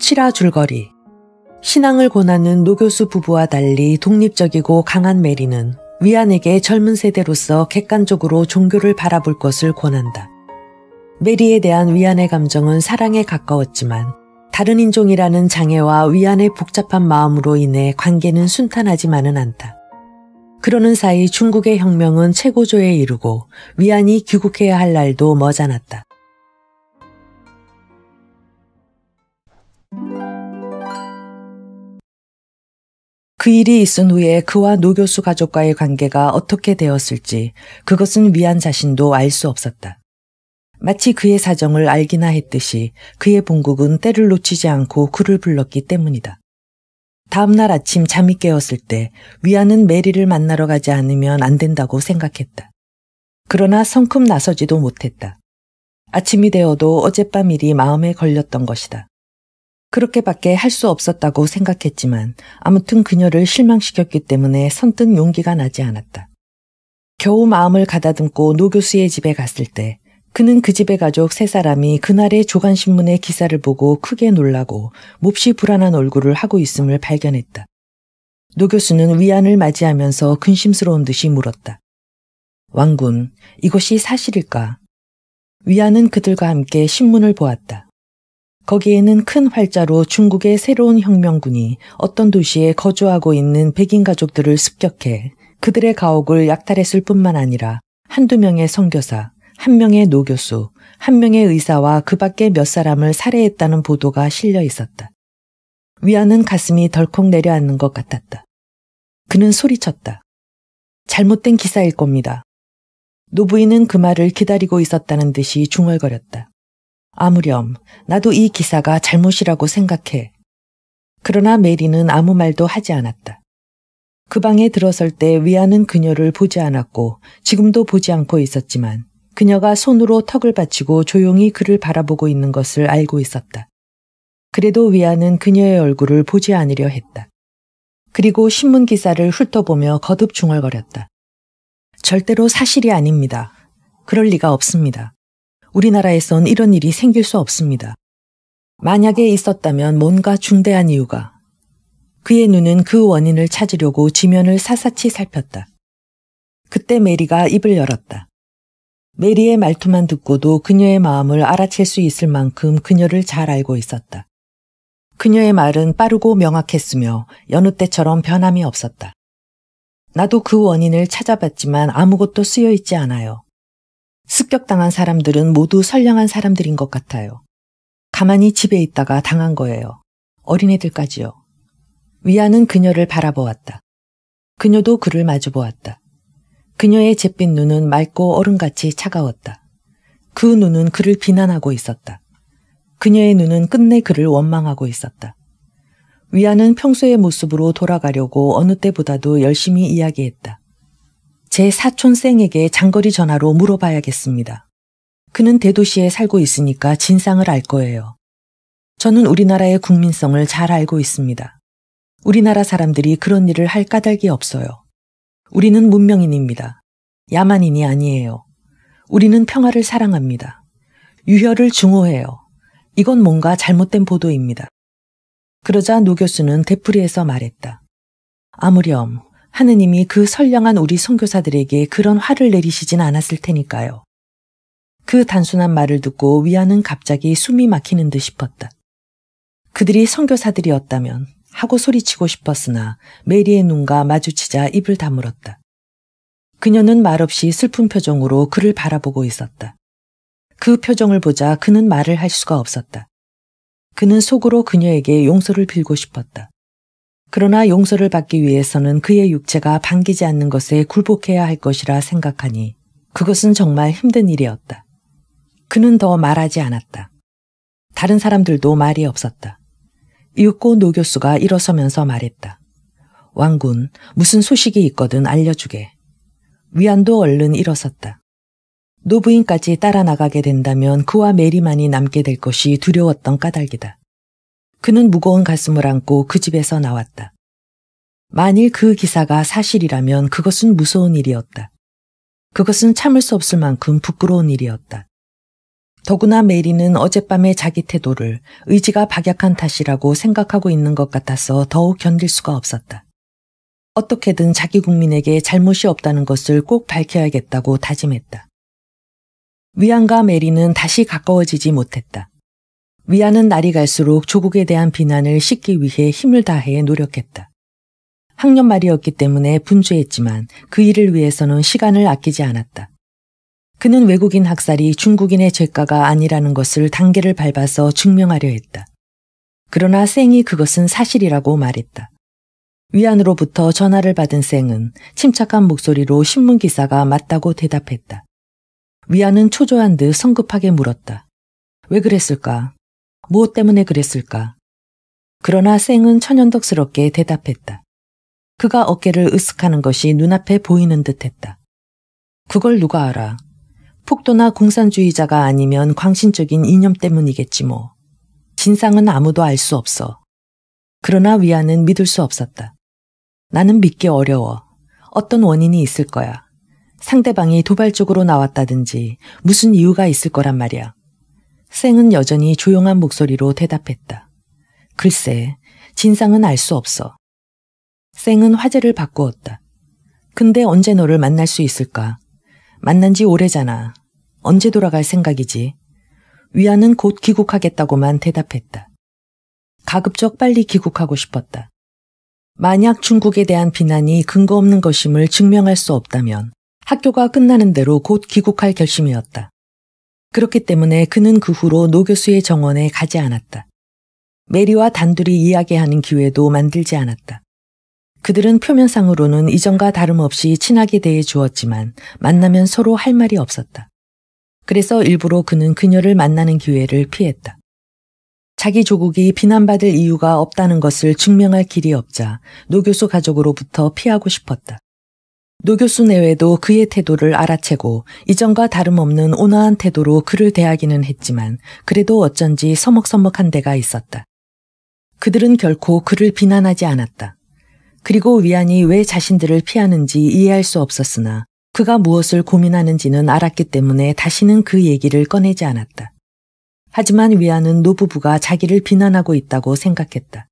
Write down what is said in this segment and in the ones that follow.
치라 줄거리. 신앙을 고나는 노교수 부부와 달리 독립적이고 강한 메리는 위안에게 젊은 세대로서 객관적으로 종교를 바라볼 것을 권한다. 메리에 대한 위안의 감정은 사랑에 가까웠지만 다른 인종이라는 장애와 위안의 복잡한 마음으로 인해 관계는 순탄하지만은 않다. 그러는 사이 중국의 혁명은 최고조에 이르고 위안이 귀국해야 할 날도 머지않았다. 그 일이 있은 후에 그와 노 교수 가족과의 관계가 어떻게 되었을지 그것은 위안 자신도 알 수 없었다. 마치 그의 사정을 알기나 했듯이 그의 본국은 때를 놓치지 않고 그를 불렀기 때문이다. 다음날 아침 잠이 깨었을 때 위안은 메리를 만나러 가지 않으면 안 된다고 생각했다. 그러나 성큼 나서지도 못했다. 아침이 되어도 어젯밤 일이 마음에 걸렸던 것이다. 그렇게밖에 할 수 없었다고 생각했지만 아무튼 그녀를 실망시켰기 때문에 선뜻 용기가 나지 않았다. 겨우 마음을 가다듬고 노 교수의 집에 갔을 때 그는 그 집의 가족 세 사람이 그날의 조간신문의 기사를 보고 크게 놀라고 몹시 불안한 얼굴을 하고 있음을 발견했다. 노 교수는 위안을 맞이하면서 근심스러운 듯이 물었다. 왕군, 이것이 사실일까? 위안은 그들과 함께 신문을 보았다. 거기에는 큰 활자로 중국의 새로운 혁명군이 어떤 도시에 거주하고 있는 백인 가족들을 습격해 그들의 가옥을 약탈했을 뿐만 아니라 한두 명의 선교사, 한 명의 노교수, 한 명의 의사와 그 밖에 몇 사람을 살해했다는 보도가 실려 있었다. 위안은 가슴이 덜컥 내려앉는 것 같았다. 그는 소리쳤다. 잘못된 기사일 겁니다. 노부인은 그 말을 기다리고 있었다는 듯이 중얼거렸다. 아무렴 나도 이 기사가 잘못이라고 생각해. 그러나 메리는 아무 말도 하지 않았다. 그 방에 들어설 때 위아는 그녀를 보지 않았고 지금도 보지 않고 있었지만 그녀가 손으로 턱을 받치고 조용히 그를 바라보고 있는 것을 알고 있었다. 그래도 위아는 그녀의 얼굴을 보지 않으려 했다. 그리고 신문 기사를 훑어보며 거듭 중얼거렸다. 절대로 사실이 아닙니다. 그럴 리가 없습니다. 우리나라에선 이런 일이 생길 수 없습니다. 만약에 있었다면 뭔가 중대한 이유가. 그의 눈은 그 원인을 찾으려고 지면을 사사치 살폈다. 그때 메리가 입을 열었다. 메리의 말투만 듣고도 그녀의 마음을 알아챌 수 있을 만큼 그녀를 잘 알고 있었다. 그녀의 말은 빠르고 명확했으며 여느 때처럼 변함이 없었다. 나도 그 원인을 찾아봤지만 아무것도 쓰여 있지 않아요. 습격당한 사람들은 모두 선량한 사람들인 것 같아요. 가만히 집에 있다가 당한 거예요. 어린애들까지요. 위아는 그녀를 바라보았다. 그녀도 그를 마주보았다. 그녀의 잿빛 눈은 맑고 얼음같이 차가웠다. 그 눈은 그를 비난하고 있었다. 그녀의 눈은 끝내 그를 원망하고 있었다. 위아는 평소의 모습으로 돌아가려고 어느 때보다도 열심히 이야기했다. 제 사촌생에게 장거리 전화로 물어봐야겠습니다. 그는 대도시에 살고 있으니까 진상을 알 거예요. 저는 우리나라의 국민성을 잘 알고 있습니다. 우리나라 사람들이 그런 일을 할 까닭이 없어요. 우리는 문명인입니다. 야만인이 아니에요. 우리는 평화를 사랑합니다. 유혈을 증오해요 이건 뭔가 잘못된 보도입니다. 그러자 노 교수는 대풀이에서 말했다. 아무렴, 하느님이 그 선량한 우리 선교사들에게 그런 화를 내리시진 않았을 테니까요. 그 단순한 말을 듣고 위안은 갑자기 숨이 막히는 듯 싶었다. 그들이 선교사들이었다면 하고 소리치고 싶었으나 메리의 눈과 마주치자 입을 다물었다. 그녀는 말없이 슬픈 표정으로 그를 바라보고 있었다. 그 표정을 보자 그는 말을 할 수가 없었다. 그는 속으로 그녀에게 용서를 빌고 싶었다. 그러나 용서를 받기 위해서는 그의 육체가 반기지 않는 것에 굴복해야 할 것이라 생각하니 그것은 정말 힘든 일이었다. 그는 더 말하지 않았다. 다른 사람들도 말이 없었다. 이윽고 노 교수가 일어서면서 말했다. 왕군, 무슨 소식이 있거든 알려주게. 위안도 얼른 일어섰다. 노부인까지 따라 나가게 된다면 그와 메리만이 남게 될 것이 두려웠던 까닭이다. 그는 무거운 가슴을 안고 그 집에서 나왔다. 만일 그 기사가 사실이라면 그것은 무서운 일이었다. 그것은 참을 수 없을 만큼 부끄러운 일이었다. 더구나 메리는 어젯밤의 자기 태도를 의지가 박약한 탓이라고 생각하고 있는 것 같아서 더욱 견딜 수가 없었다. 어떻게든 자기 국민에게 잘못이 없다는 것을 꼭 밝혀야겠다고 다짐했다. 위안과 메리는 다시 가까워지지 못했다. 위안은 날이 갈수록 조국에 대한 비난을 씻기 위해 힘을 다해 노력했다. 학년 말이었기 때문에 분주했지만 그 일을 위해서는 시간을 아끼지 않았다. 그는 외국인 학살이 중국인의 죄가가 아니라는 것을 단계를 밟아서 증명하려 했다. 그러나 생이 그것은 사실이라고 말했다. 위안으로부터 전화를 받은 생은 침착한 목소리로 신문 기사가 맞다고 대답했다. 위안은 초조한 듯 성급하게 물었다. 왜 그랬을까? 무엇 때문에 그랬을까? 그러나 생은 천연덕스럽게 대답했다. 그가 어깨를 으쓱하는 것이 눈앞에 보이는 듯했다. 그걸 누가 알아. 폭도나 공산주의자가 아니면 광신적인 이념 때문이겠지 뭐. 진상은 아무도 알 수 없어. 그러나 위안은 믿을 수 없었다. 나는 믿기 어려워. 어떤 원인이 있을 거야. 상대방이 도발적으로 나왔다든지 무슨 이유가 있을 거란 말이야. 생은 여전히 조용한 목소리로 대답했다. 글쎄, 진상은 알 수 없어. 생은 화제를 바꾸었다. 근데 언제 너를 만날 수 있을까? 만난 지 오래잖아. 언제 돌아갈 생각이지? 위안은 곧 귀국하겠다고만 대답했다. 가급적 빨리 귀국하고 싶었다. 만약 중국에 대한 비난이 근거 없는 것임을 증명할 수 없다면 학교가 끝나는 대로 곧 귀국할 결심이었다. 그렇기 때문에 그는 그 후로 노 교수의 정원에 가지 않았다. 메리와 단둘이 이야기하는 기회도 만들지 않았다. 그들은 표면상으로는 이전과 다름없이 친하게 대해 주었지만 만나면 서로 할 말이 없었다. 그래서 일부러 그는 그녀를 만나는 기회를 피했다. 자기 조국이 비난받을 이유가 없다는 것을 증명할 길이 없자 노 교수 가족으로부터 피하고 싶었다. 노 교수 내외도 그의 태도를 알아채고 이전과 다름없는 온화한 태도로 그를 대하기는 했지만 그래도 어쩐지 서먹서먹한 데가 있었다. 그들은 결코 그를 비난하지 않았다. 그리고 위안이 왜 자신들을 피하는지 이해할 수 없었으나 그가 무엇을 고민하는지는 알았기 때문에 다시는 그 얘기를 꺼내지 않았다. 하지만 위안은 노부부가 자기를 비난하고 있다고 생각했다.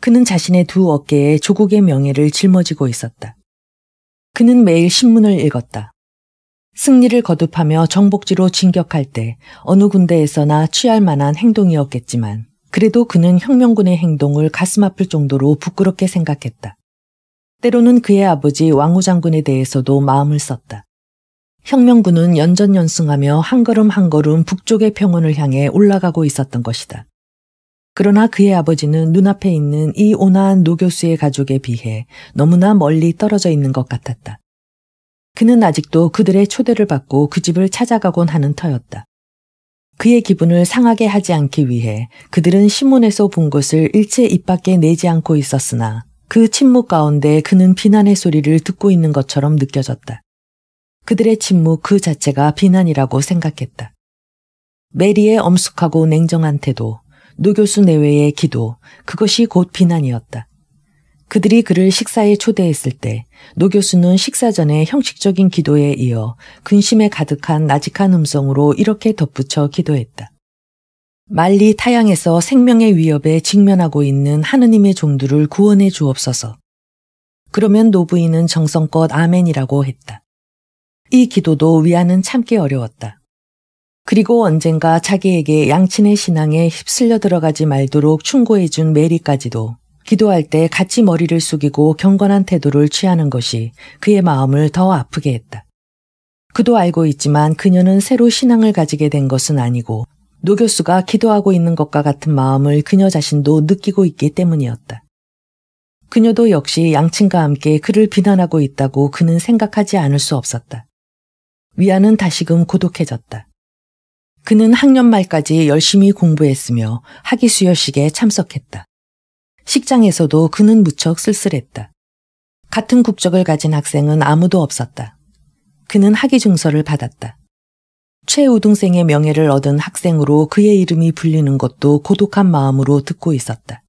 그는 자신의 두 어깨에 조국의 명예를 짊어지고 있었다. 그는 매일 신문을 읽었다. 승리를 거듭하며 정복지로 진격할 때 어느 군대에서나 취할 만한 행동이었겠지만 그래도 그는 혁명군의 행동을 가슴 아플 정도로 부끄럽게 생각했다. 때로는 그의 아버지 왕후 장군에 대해서도 마음을 썼다. 혁명군은 연전연승하며 한 걸음 한 걸음 북쪽의 평원을 향해 올라가고 있었던 것이다. 그러나 그의 아버지는 눈앞에 있는 이 온화한 노 교수의 가족에 비해 너무나 멀리 떨어져 있는 것 같았다. 그는 아직도 그들의 초대를 받고 그 집을 찾아가곤 하는 터였다. 그의 기분을 상하게 하지 않기 위해 그들은 신문에서 본 것을 일체 입 밖에 내지 않고 있었으나 그 침묵 가운데 그는 비난의 소리를 듣고 있는 것처럼 느껴졌다. 그들의 침묵 그 자체가 비난이라고 생각했다. 메리의 엄숙하고 냉정한 태도, 노교수 내외의 기도, 그것이 곧 비난이었다. 그들이 그를 식사에 초대했을 때노 교수는 식사 전에 형식적인 기도에 이어 근심에 가득한 나직한 음성으로 이렇게 덧붙여 기도했다. 말리 타양에서 생명의 위협에 직면하고 있는 하느님의 종들을 구원해 주옵소서. 그러면 노부인은 정성껏 아멘이라고 했다. 이 기도도 위안은 참기 어려웠다. 그리고 언젠가 자기에게 양친의 신앙에 휩쓸려 들어가지 말도록 충고해준 메리까지도 기도할 때 같이 머리를 숙이고 경건한 태도를 취하는 것이 그의 마음을 더 아프게 했다. 그도 알고 있지만 그녀는 새로 신앙을 가지게 된 것은 아니고 노 교수가 기도하고 있는 것과 같은 마음을 그녀 자신도 느끼고 있기 때문이었다. 그녀도 역시 양친과 함께 그를 비난하고 있다고 그는 생각하지 않을 수 없었다. 위안은 다시금 고독해졌다. 그는 학년 말까지 열심히 공부했으며 학위 수여식에 참석했다. 식장에서도 그는 무척 쓸쓸했다. 같은 국적을 가진 학생은 아무도 없었다. 그는 학위 증서를 받았다. 최우등생의 명예를 얻은 학생으로 그의 이름이 불리는 것도 고독한 마음으로 듣고 있었다.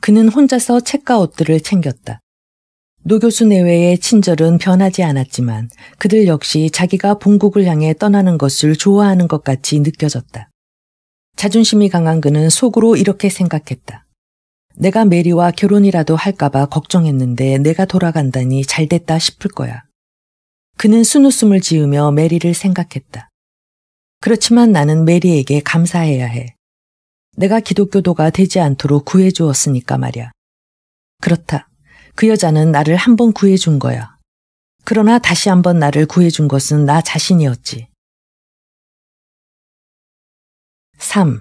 그는 혼자서 책과 옷들을 챙겼다. 노 교수 내외의 친절은 변하지 않았지만 그들 역시 자기가 본국을 향해 떠나는 것을 좋아하는 것 같이 느껴졌다. 자존심이 강한 그는 속으로 이렇게 생각했다. 내가 메리와 결혼이라도 할까봐 걱정했는데 내가 돌아간다니 잘됐다 싶을 거야. 그는 순웃음을 지으며 메리를 생각했다. 그렇지만 나는 메리에게 감사해야 해. 내가 기독교도가 되지 않도록 구해주었으니까 말이야. 그렇다. 그 여자는 나를 한 번 구해준 거야. 그러나 다시 한번 나를 구해준 것은 나 자신이었지. 3.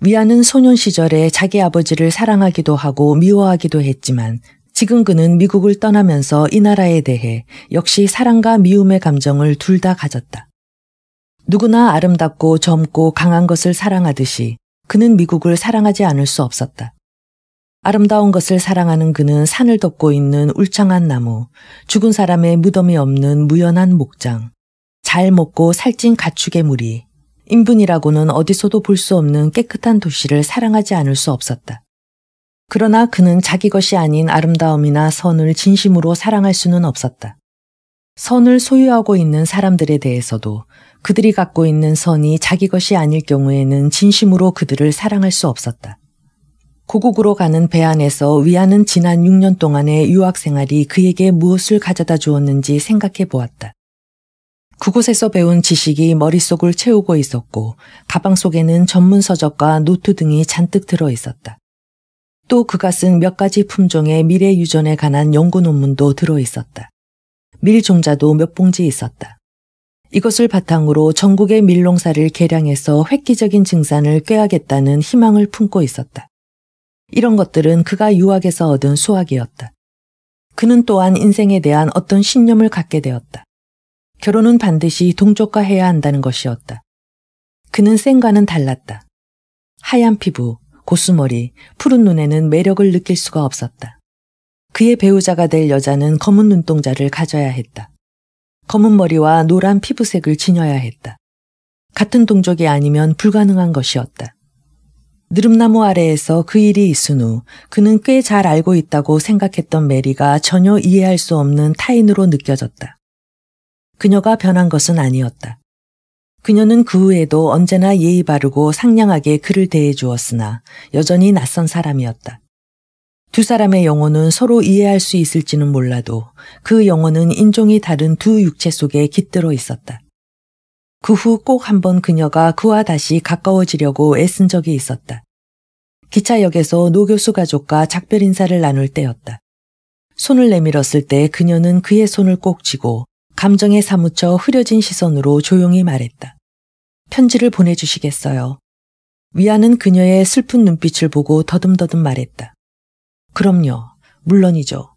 위아는 소년 시절에 자기 아버지를 사랑하기도 하고 미워하기도 했지만 지금 그는 미국을 떠나면서 이 나라에 대해 역시 사랑과 미움의 감정을 둘 다 가졌다. 누구나 아름답고 젊고 강한 것을 사랑하듯이 그는 미국을 사랑하지 않을 수 없었다. 아름다운 것을 사랑하는 그는 산을 덮고 있는 울창한 나무, 죽은 사람의 무덤이 없는 무연한 목장, 잘 먹고 살찐 가축의 무리, 인분이라고는 어디서도 볼 수 없는 깨끗한 도시를 사랑하지 않을 수 없었다. 그러나 그는 자기 것이 아닌 아름다움이나 선을 진심으로 사랑할 수는 없었다. 선을 소유하고 있는 사람들에 대해서도 그들이 갖고 있는 선이 자기 것이 아닐 경우에는 진심으로 그들을 사랑할 수 없었다. 고국으로 가는 배 안에서 위안은 지난 6년 동안의 유학 생활이 그에게 무엇을 가져다 주었는지 생각해 보았다. 그곳에서 배운 지식이 머릿속을 채우고 있었고 가방 속에는 전문 서적과 노트 등이 잔뜩 들어 있었다. 또 그가 쓴 몇 가지 품종의 미래 유전에 관한 연구 논문도 들어 있었다. 밀 종자도 몇 봉지 있었다. 이것을 바탕으로 전국의 밀농사를 개량해서 획기적인 증산을 꾀하겠다는 희망을 품고 있었다. 이런 것들은 그가 유학에서 얻은 수학이었다. 그는 또한 인생에 대한 어떤 신념을 갖게 되었다. 결혼은 반드시 동족과 해야 한다는 것이었다. 그는 생과는 달랐다. 하얀 피부, 고수머리, 푸른 눈에는 매력을 느낄 수가 없었다. 그의 배우자가 될 여자는 검은 눈동자를 가져야 했다. 검은 머리와 노란 피부색을 지녀야 했다. 같은 동족이 아니면 불가능한 것이었다. 느릅나무 아래에서 그 일이 있은 후 그는 꽤 잘 알고 있다고 생각했던 메리가 전혀 이해할 수 없는 타인으로 느껴졌다. 그녀가 변한 것은 아니었다. 그녀는 그 후에도 언제나 예의 바르고 상냥하게 그를 대해 주었으나 여전히 낯선 사람이었다. 두 사람의 영혼은 서로 이해할 수 있을지는 몰라도 그 영혼은 인종이 다른 두 육체 속에 깃들어 있었다. 그후꼭 한번 그녀가 그와 다시 가까워지려고 애쓴 적이 있었다. 기차역에서 노 교수 가족과 작별 인사를 나눌 때였다. 손을 내밀었을 때 그녀는 그의 손을 꼭 쥐고 감정에 사무쳐 흐려진 시선으로 조용히 말했다. 편지를 보내주시겠어요. 위안은 그녀의 슬픈 눈빛을 보고 더듬더듬 말했다. 그럼요. 물론이죠.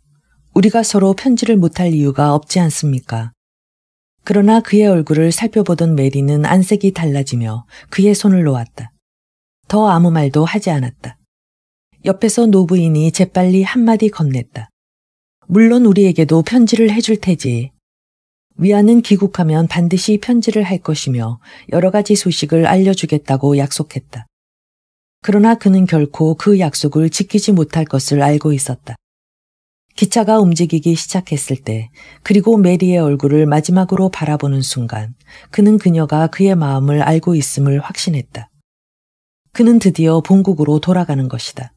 우리가 서로 편지를 못할 이유가 없지 않습니까? 그러나 그의 얼굴을 살펴보던 메리는 안색이 달라지며 그의 손을 놓았다. 더 아무 말도 하지 않았다. 옆에서 노부인이 재빨리 한마디 건넸다. 물론 우리에게도 편지를 해줄 테지. 위안은 귀국하면 반드시 편지를 할 것이며 여러 가지 소식을 알려주겠다고 약속했다. 그러나 그는 결코 그 약속을 지키지 못할 것을 알고 있었다. 기차가 움직이기 시작했을 때, 그리고 메리의 얼굴을 마지막으로 바라보는 순간, 그는 그녀가 그의 마음을 알고 있음을 확신했다. 그는 드디어 본국으로 돌아가는 것이다.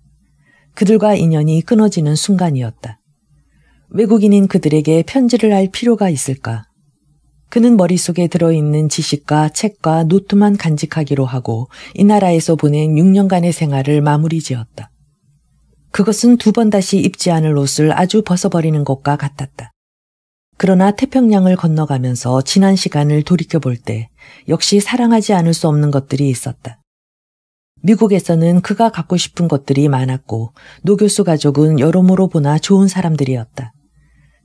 그들과 인연이 끊어지는 순간이었다. 외국인인 그들에게 편지를 할 필요가 있을까? 그는 머릿속에 들어있는 지식과 책과 노트만 간직하기로 하고 이 나라에서 보낸 6년간의 생활을 마무리 지었다. 그것은 두 번 다시 입지 않을 옷을 아주 벗어버리는 것과 같았다. 그러나 태평양을 건너가면서 지난 시간을 돌이켜볼 때 역시 사랑하지 않을 수 없는 것들이 있었다. 미국에서는 그가 갖고 싶은 것들이 많았고 노 교수 가족은 여러모로 보나 좋은 사람들이었다.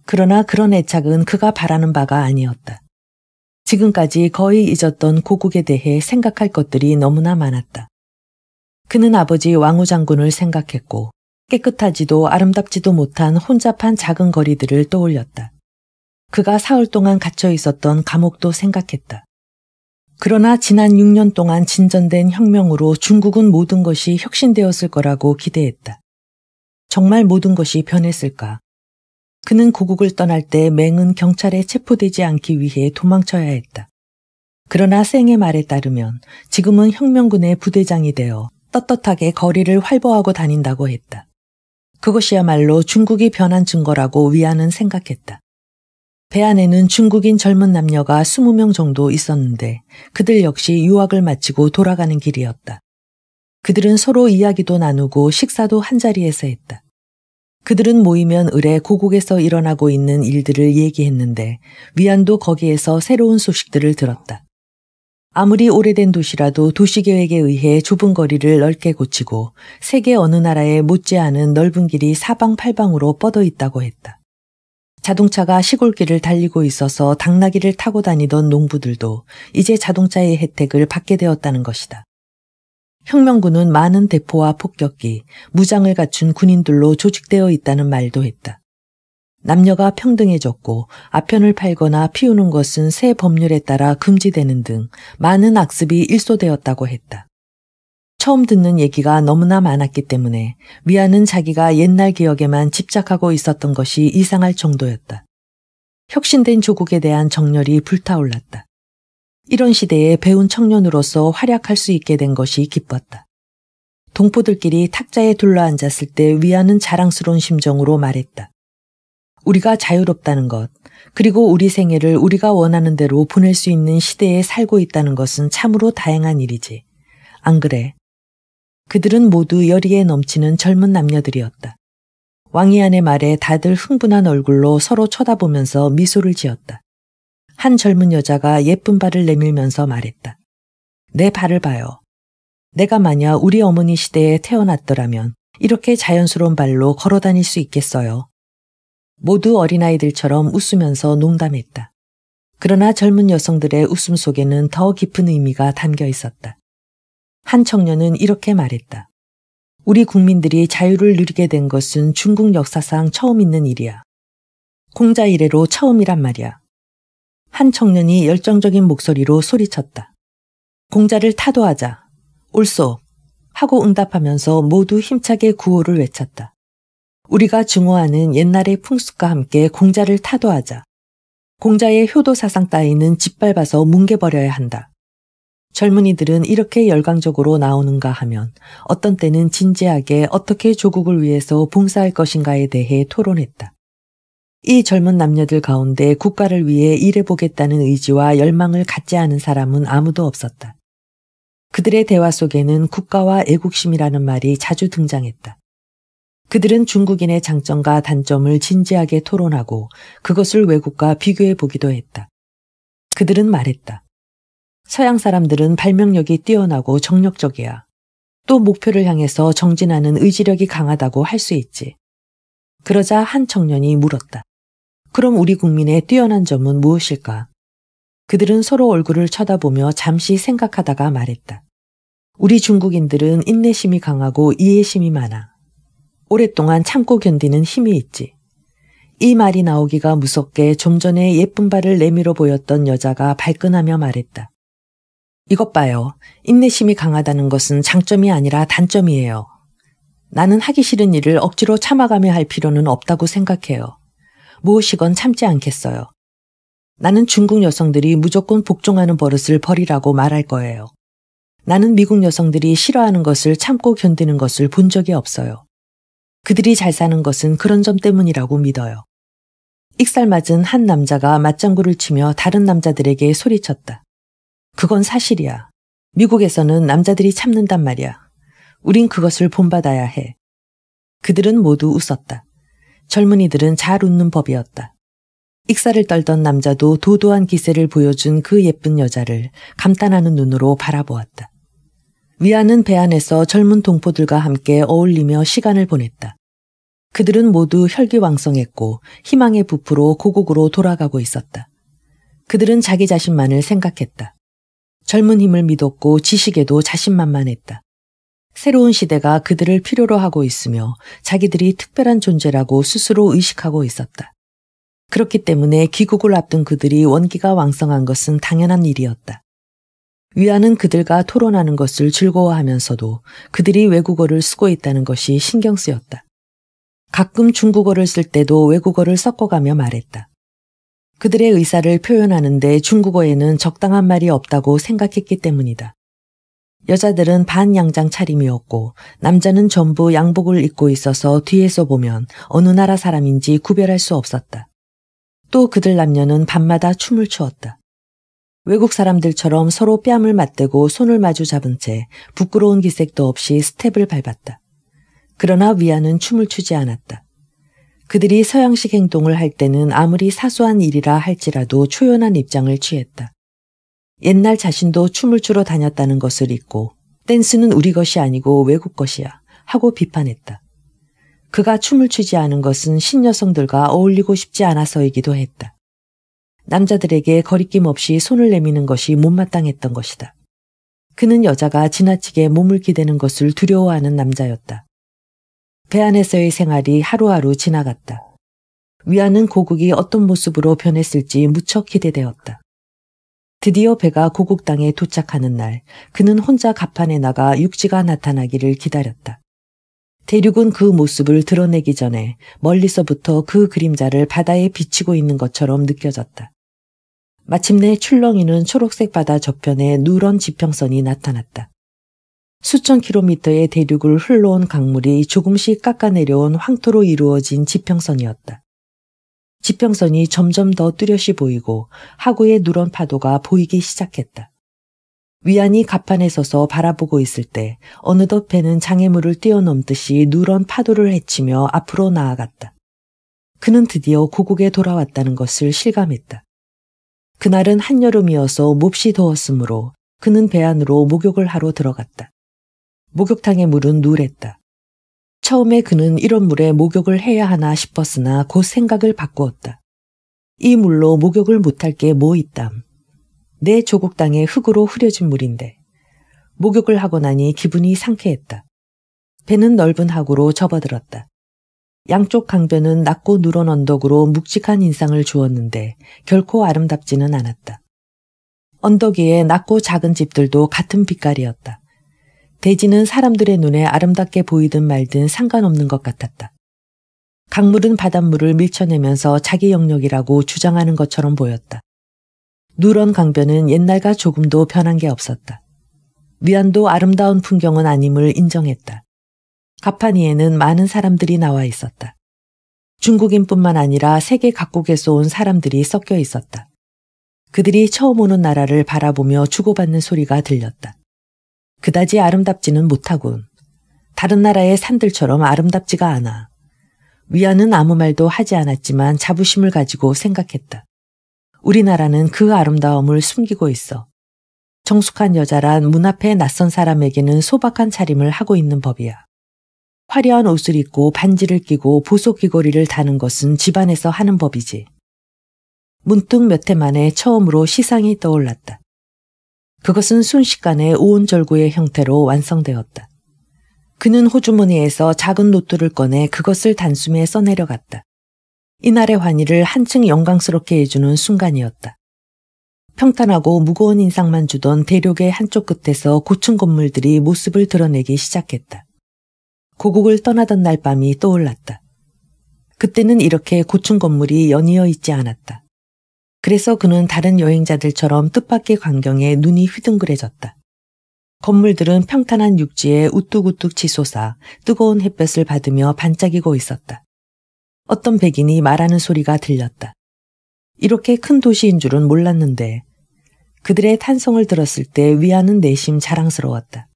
그러나 그런 애착은 그가 바라는 바가 아니었다. 지금까지 거의 잊었던 고국에 대해 생각할 것들이 너무나 많았다. 그는 아버지 왕후 장군을 생각했고 깨끗하지도 아름답지도 못한 혼잡한 작은 거리들을 떠올렸다. 그가 사흘 동안 갇혀 있었던 감옥도 생각했다. 그러나 지난 6년 동안 진전된 혁명으로 중국은 모든 것이 혁신되었을 거라고 기대했다. 정말 모든 것이 변했을까? 그는 고국을 떠날 때 맹은 경찰에 체포되지 않기 위해 도망쳐야 했다. 그러나 생의 말에 따르면 지금은 혁명군의 부대장이 되어 떳떳하게 거리를 활보하고 다닌다고 했다. 그것이야말로 중국이 변한 증거라고 위안은 생각했다. 배 안에는 중국인 젊은 남녀가 20명 정도 있었는데 그들 역시 유학을 마치고 돌아가는 길이었다. 그들은 서로 이야기도 나누고 식사도 한자리에서 했다. 그들은 모이면 을의 고국에서 일어나고 있는 일들을 얘기했는데 위안도 거기에서 새로운 소식들을 들었다. 아무리 오래된 도시라도 도시계획에 의해 좁은 거리를 넓게 고치고 세계 어느 나라에 못지않은 넓은 길이 사방팔방으로 뻗어 있다고 했다. 자동차가 시골길을 달리고 있어서 당나귀를 타고 다니던 농부들도 이제 자동차의 혜택을 받게 되었다는 것이다. 혁명군은 많은 대포와 폭격기, 무장을 갖춘 군인들로 조직되어 있다는 말도 했다. 남녀가 평등해졌고 아편을 팔거나 피우는 것은 새 법률에 따라 금지되는 등 많은 악습이 일소되었다고 했다. 처음 듣는 얘기가 너무나 많았기 때문에 미아는 자기가 옛날 기억에만 집착하고 있었던 것이 이상할 정도였다. 혁신된 조국에 대한 정열이 불타올랐다. 이런 시대에 배운 청년으로서 활약할 수 있게 된 것이 기뻤다. 동포들끼리 탁자에 둘러앉았을 때 위안은 자랑스러운 심정으로 말했다. 우리가 자유롭다는 것, 그리고 우리 생애를 우리가 원하는 대로 보낼 수 있는 시대에 살고 있다는 것은 참으로 다행한 일이지. 안 그래. 그들은 모두 열의에 넘치는 젊은 남녀들이었다. 왕이안의 말에 다들 흥분한 얼굴로 서로 쳐다보면서 미소를 지었다. 한 젊은 여자가 예쁜 발을 내밀면서 말했다. 내 발을 봐요. 내가 만약 우리 어머니 시대에 태어났더라면 이렇게 자연스러운 발로 걸어 다닐 수 있겠어요. 모두 어린아이들처럼 웃으면서 농담했다. 그러나 젊은 여성들의 웃음 속에는 더 깊은 의미가 담겨 있었다. 한 청년은 이렇게 말했다. 우리 국민들이 자유를 누리게 된 것은 중국 역사상 처음 있는 일이야. 공자 이래로 처음이란 말이야. 한 청년이 열정적인 목소리로 소리쳤다. 공자를 타도하자. 옳소. 하고 응답하면서 모두 힘차게 구호를 외쳤다. 우리가 증오하는 옛날의 풍습과 함께 공자를 타도하자. 공자의 효도 사상 따위는 짓밟아서 뭉개버려야 한다. 젊은이들은 이렇게 열광적으로 나오는가 하면 어떤 때는 진지하게 어떻게 조국을 위해서 봉사할 것인가에 대해 토론했다. 이 젊은 남녀들 가운데 국가를 위해 일해보겠다는 의지와 열망을 갖지 않은 사람은 아무도 없었다. 그들의 대화 속에는 국가와 애국심이라는 말이 자주 등장했다. 그들은 중국인의 장점과 단점을 진지하게 토론하고 그것을 외국과 비교해 보기도 했다. 그들은 말했다. 서양 사람들은 발명력이 뛰어나고 정력적이야. 또 목표를 향해서 정진하는 의지력이 강하다고 할 수 있지. 그러자 한 청년이 물었다. 그럼 우리 국민의 뛰어난 점은 무엇일까? 그들은 서로 얼굴을 쳐다보며 잠시 생각하다가 말했다. 우리 중국인들은 인내심이 강하고 이해심이 많아. 오랫동안 참고 견디는 힘이 있지. 이 말이 나오기가 무섭게 좀 전에 예쁜 발을 내밀어 보였던 여자가 발끈하며 말했다. 이것 봐요. 인내심이 강하다는 것은 장점이 아니라 단점이에요. 나는 하기 싫은 일을 억지로 참아가며 할 필요는 없다고 생각해요. 무엇이건 참지 않겠어요. 나는 중국 여성들이 무조건 복종하는 버릇을 버리라고 말할 거예요. 나는 미국 여성들이 싫어하는 것을 참고 견디는 것을 본 적이 없어요. 그들이 잘 사는 것은 그런 점 때문이라고 믿어요. 익살 맞은 한 남자가 맞장구를 치며 다른 남자들에게 소리쳤다. 그건 사실이야. 미국에서는 남자들이 참는단 말이야. 우린 그것을 본받아야 해. 그들은 모두 웃었다. 젊은이들은 잘 웃는 법이었다. 익살을 떨던 남자도 도도한 기세를 보여준 그 예쁜 여자를 감탄하는 눈으로 바라보았다. 미아는 배 안에서 젊은 동포들과 함께 어울리며 시간을 보냈다. 그들은 모두 혈기왕성했고 희망의 부풀어 고국으로 돌아가고 있었다. 그들은 자기 자신만을 생각했다. 젊은 힘을 믿었고 지식에도 자신만만했다. 새로운 시대가 그들을 필요로 하고 있으며 자기들이 특별한 존재라고 스스로 의식하고 있었다. 그렇기 때문에 귀국을 앞둔 그들이 원기가 왕성한 것은 당연한 일이었다. 위안은 그들과 토론하는 것을 즐거워하면서도 그들이 외국어를 쓰고 있다는 것이 신경 쓰였다. 가끔 중국어를 쓸 때도 외국어를 섞어가며 말했다. 그들의 의사를 표현하는데 중국어에는 적당한 말이 없다고 생각했기 때문이다. 여자들은 반양장 차림이었고 남자는 전부 양복을 입고 있어서 뒤에서 보면 어느 나라 사람인지 구별할 수 없었다. 또 그들 남녀는 밤마다 춤을 추었다. 외국 사람들처럼 서로 뺨을 맞대고 손을 마주 잡은 채 부끄러운 기색도 없이 스텝을 밟았다. 그러나 위안은 춤을 추지 않았다. 그들이 서양식 행동을 할 때는 아무리 사소한 일이라 할지라도 초연한 입장을 취했다. 옛날 자신도 춤을 추러 다녔다는 것을 잊고 댄스는 우리 것이 아니고 외국 것이야 하고 비판했다. 그가 춤을 추지 않은 것은 신여성들과 어울리고 싶지 않아서이기도 했다. 남자들에게 거리낌 없이 손을 내미는 것이 못마땅했던 것이다. 그는 여자가 지나치게 몸을 기대는 것을 두려워하는 남자였다. 배 안에서의 생활이 하루하루 지나갔다. 위안은 고국이 어떤 모습으로 변했을지 무척 기대되었다. 드디어 배가 고국 땅에 도착하는 날, 그는 혼자 갑판에 나가 육지가 나타나기를 기다렸다. 대륙은 그 모습을 드러내기 전에 멀리서부터 그 그림자를 바다에 비치고 있는 것처럼 느껴졌다. 마침내 출렁이는 초록색 바다 저편에 누런 지평선이 나타났다. 수천 킬로미터의 대륙을 흘러온 강물이 조금씩 깎아내려온 황토로 이루어진 지평선이었다. 지평선이 점점 더 뚜렷이 보이고 하구의 누런 파도가 보이기 시작했다. 위안이 갑판에 서서 바라보고 있을 때 어느덧 배는 장애물을 뛰어넘듯이 누런 파도를 헤치며 앞으로 나아갔다. 그는 드디어 고국에 돌아왔다는 것을 실감했다. 그날은 한여름이어서 몹시 더웠으므로 그는 배 안으로 목욕을 하러 들어갔다. 목욕탕의 물은 누랬다. 처음에 그는 이런 물에 목욕을 해야 하나 싶었으나 곧 생각을 바꾸었다. 이 물로 목욕을 못할 게 뭐 있담. 내 조국 땅의 흙으로 흐려진 물인데 목욕을 하고 나니 기분이 상쾌했다. 배는 넓은 하구로 접어들었다. 양쪽 강변은 낮고 누런 언덕으로 묵직한 인상을 주었는데 결코 아름답지는 않았다. 언덕 위에 낮고 작은 집들도 같은 빛깔이었다. 대지는 사람들의 눈에 아름답게 보이든 말든 상관없는 것 같았다. 강물은 바닷물을 밀쳐내면서 자기 영역이라고 주장하는 것처럼 보였다. 누런 강변은 옛날과 조금도 변한 게 없었다. 위안도 아름다운 풍경은 아님을 인정했다. 가파니에는 많은 사람들이 나와 있었다. 중국인뿐만 아니라 세계 각국에서 온 사람들이 섞여 있었다. 그들이 처음 오는 나라를 바라보며 주고받는 소리가 들렸다. 그다지 아름답지는 못하군. 다른 나라의 산들처럼 아름답지가 않아. 위안은 아무 말도 하지 않았지만 자부심을 가지고 생각했다. 우리나라는 그 아름다움을 숨기고 있어. 정숙한 여자란 문 앞에 낯선 사람에게는 소박한 차림을 하고 있는 법이야. 화려한 옷을 입고 반지를 끼고 보석 귀걸이를 다는 것은 집안에서 하는 법이지. 문득 몇 해 만에 처음으로 시상이 떠올랐다. 그것은 순식간에 오온절구의 형태로 완성되었다. 그는 호주머니에서 작은 노트를 꺼내 그것을 단숨에 써내려갔다. 이날의 환희를 한층 영광스럽게 해주는 순간이었다. 평탄하고 무거운 인상만 주던 대륙의 한쪽 끝에서 고층 건물들이 모습을 드러내기 시작했다. 고국을 떠나던 날 밤이 떠올랐다. 그때는 이렇게 고층 건물이 연이어 있지 않았다. 그래서 그는 다른 여행자들처럼 뜻밖의 광경에 눈이 휘둥그레졌다. 건물들은 평탄한 육지에 우뚝우뚝 치솟아 뜨거운 햇볕을 받으며 반짝이고 있었다. 어떤 백인이 말하는 소리가 들렸다. 이렇게 큰 도시인 줄은 몰랐는데 그들의 탄성을 들었을 때 위안은 내심 자랑스러웠다.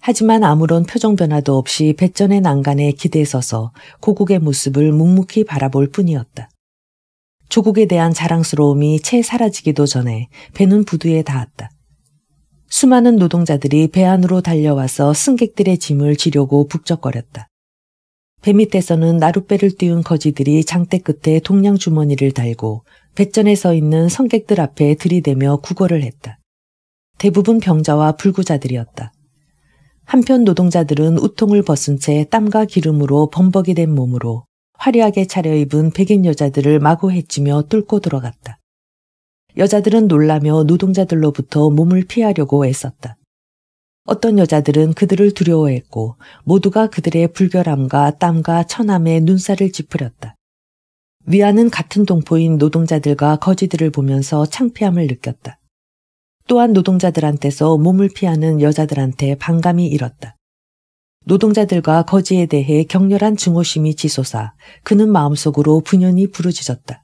하지만 아무런 표정 변화도 없이 배전의 난간에 기대 서서 고국의 모습을 묵묵히 바라볼 뿐이었다. 조국에 대한 자랑스러움이 채 사라지기도 전에 배는 부두에 닿았다. 수많은 노동자들이 배 안으로 달려와서 승객들의 짐을 지려고 북적거렸다. 배 밑에서는 나룻배를 띄운 거지들이 장대 끝에 동양 주머니를 달고 배전에 서 있는 성객들 앞에 들이대며 구걸을 했다. 대부분 병자와 불구자들이었다. 한편 노동자들은 우통을 벗은 채 땀과 기름으로 범벅이 된 몸으로 화려하게 차려입은 백인 여자들을 마구 해치며 뚫고 들어갔다. 여자들은 놀라며 노동자들로부터 몸을 피하려고 애썼다. 어떤 여자들은 그들을 두려워했고 모두가 그들의 불결함과 땀과 천함에 눈살을 찌푸렸다. 위안은 같은 동포인 노동자들과 거지들을 보면서 창피함을 느꼈다. 또한 노동자들한테서 몸을 피하는 여자들한테 반감이 일었다. 노동자들과 거지에 대해 격렬한 증오심이 지솟아 그는 마음속으로 분연히 부르짖었다.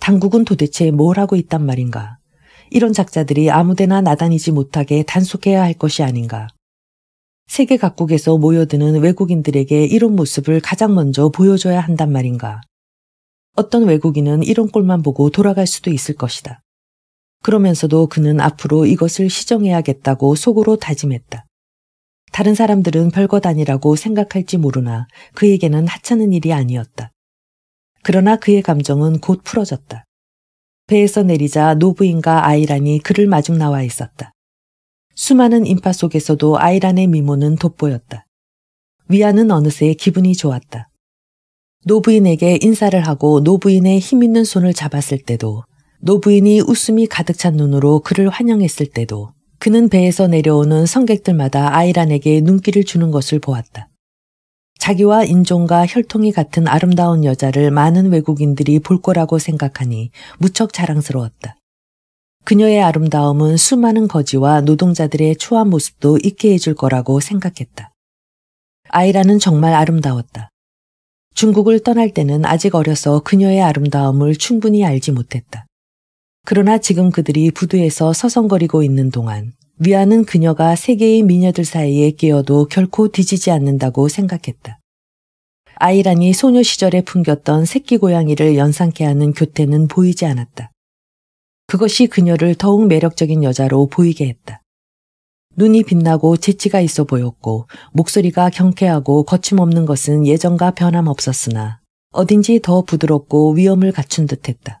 당국은 도대체 뭘 하고 있단 말인가? 이런 작자들이 아무데나 나다니지 못하게 단속해야 할 것이 아닌가. 세계 각국에서 모여드는 외국인들에게 이런 모습을 가장 먼저 보여줘야 한단 말인가. 어떤 외국인은 이런 꼴만 보고 돌아갈 수도 있을 것이다. 그러면서도 그는 앞으로 이것을 시정해야겠다고 속으로 다짐했다. 다른 사람들은 별것 아니라고 생각할지 모르나 그에게는 하찮은 일이 아니었다. 그러나 그의 감정은 곧 풀어졌다. 배에서 내리자 노부인과 아이란이 그를 마중 나와 있었다. 수많은 인파 속에서도 아이란의 미모는 돋보였다. 위안은 어느새 기분이 좋았다. 노부인에게 인사를 하고 노부인의 힘있는 손을 잡았을 때도 노부인이 웃음이 가득 찬 눈으로 그를 환영했을 때도 그는 배에서 내려오는 성객들마다 아이란에게 눈길을 주는 것을 보았다. 자기와 인종과 혈통이 같은 아름다운 여자를 많은 외국인들이 볼 거라고 생각하니 무척 자랑스러웠다. 그녀의 아름다움은 수많은 거지와 노동자들의 초한 모습도 잊게 해줄 거라고 생각했다. 아이라는 정말 아름다웠다. 중국을 떠날 때는 아직 어려서 그녀의 아름다움을 충분히 알지 못했다. 그러나 지금 그들이 부두에서 서성거리고 있는 동안 위안은 그녀가 세계의 미녀들 사이에 끼어도 결코 뒤지지 않는다고 생각했다. 아이란이 소녀 시절에 풍겼던 새끼 고양이를 연상케 하는 교태는 보이지 않았다. 그것이 그녀를 더욱 매력적인 여자로 보이게 했다. 눈이 빛나고 재치가 있어 보였고 목소리가 경쾌하고 거침없는 것은 예전과 변함없었으나 어딘지 더 부드럽고 위엄을 갖춘 듯했다.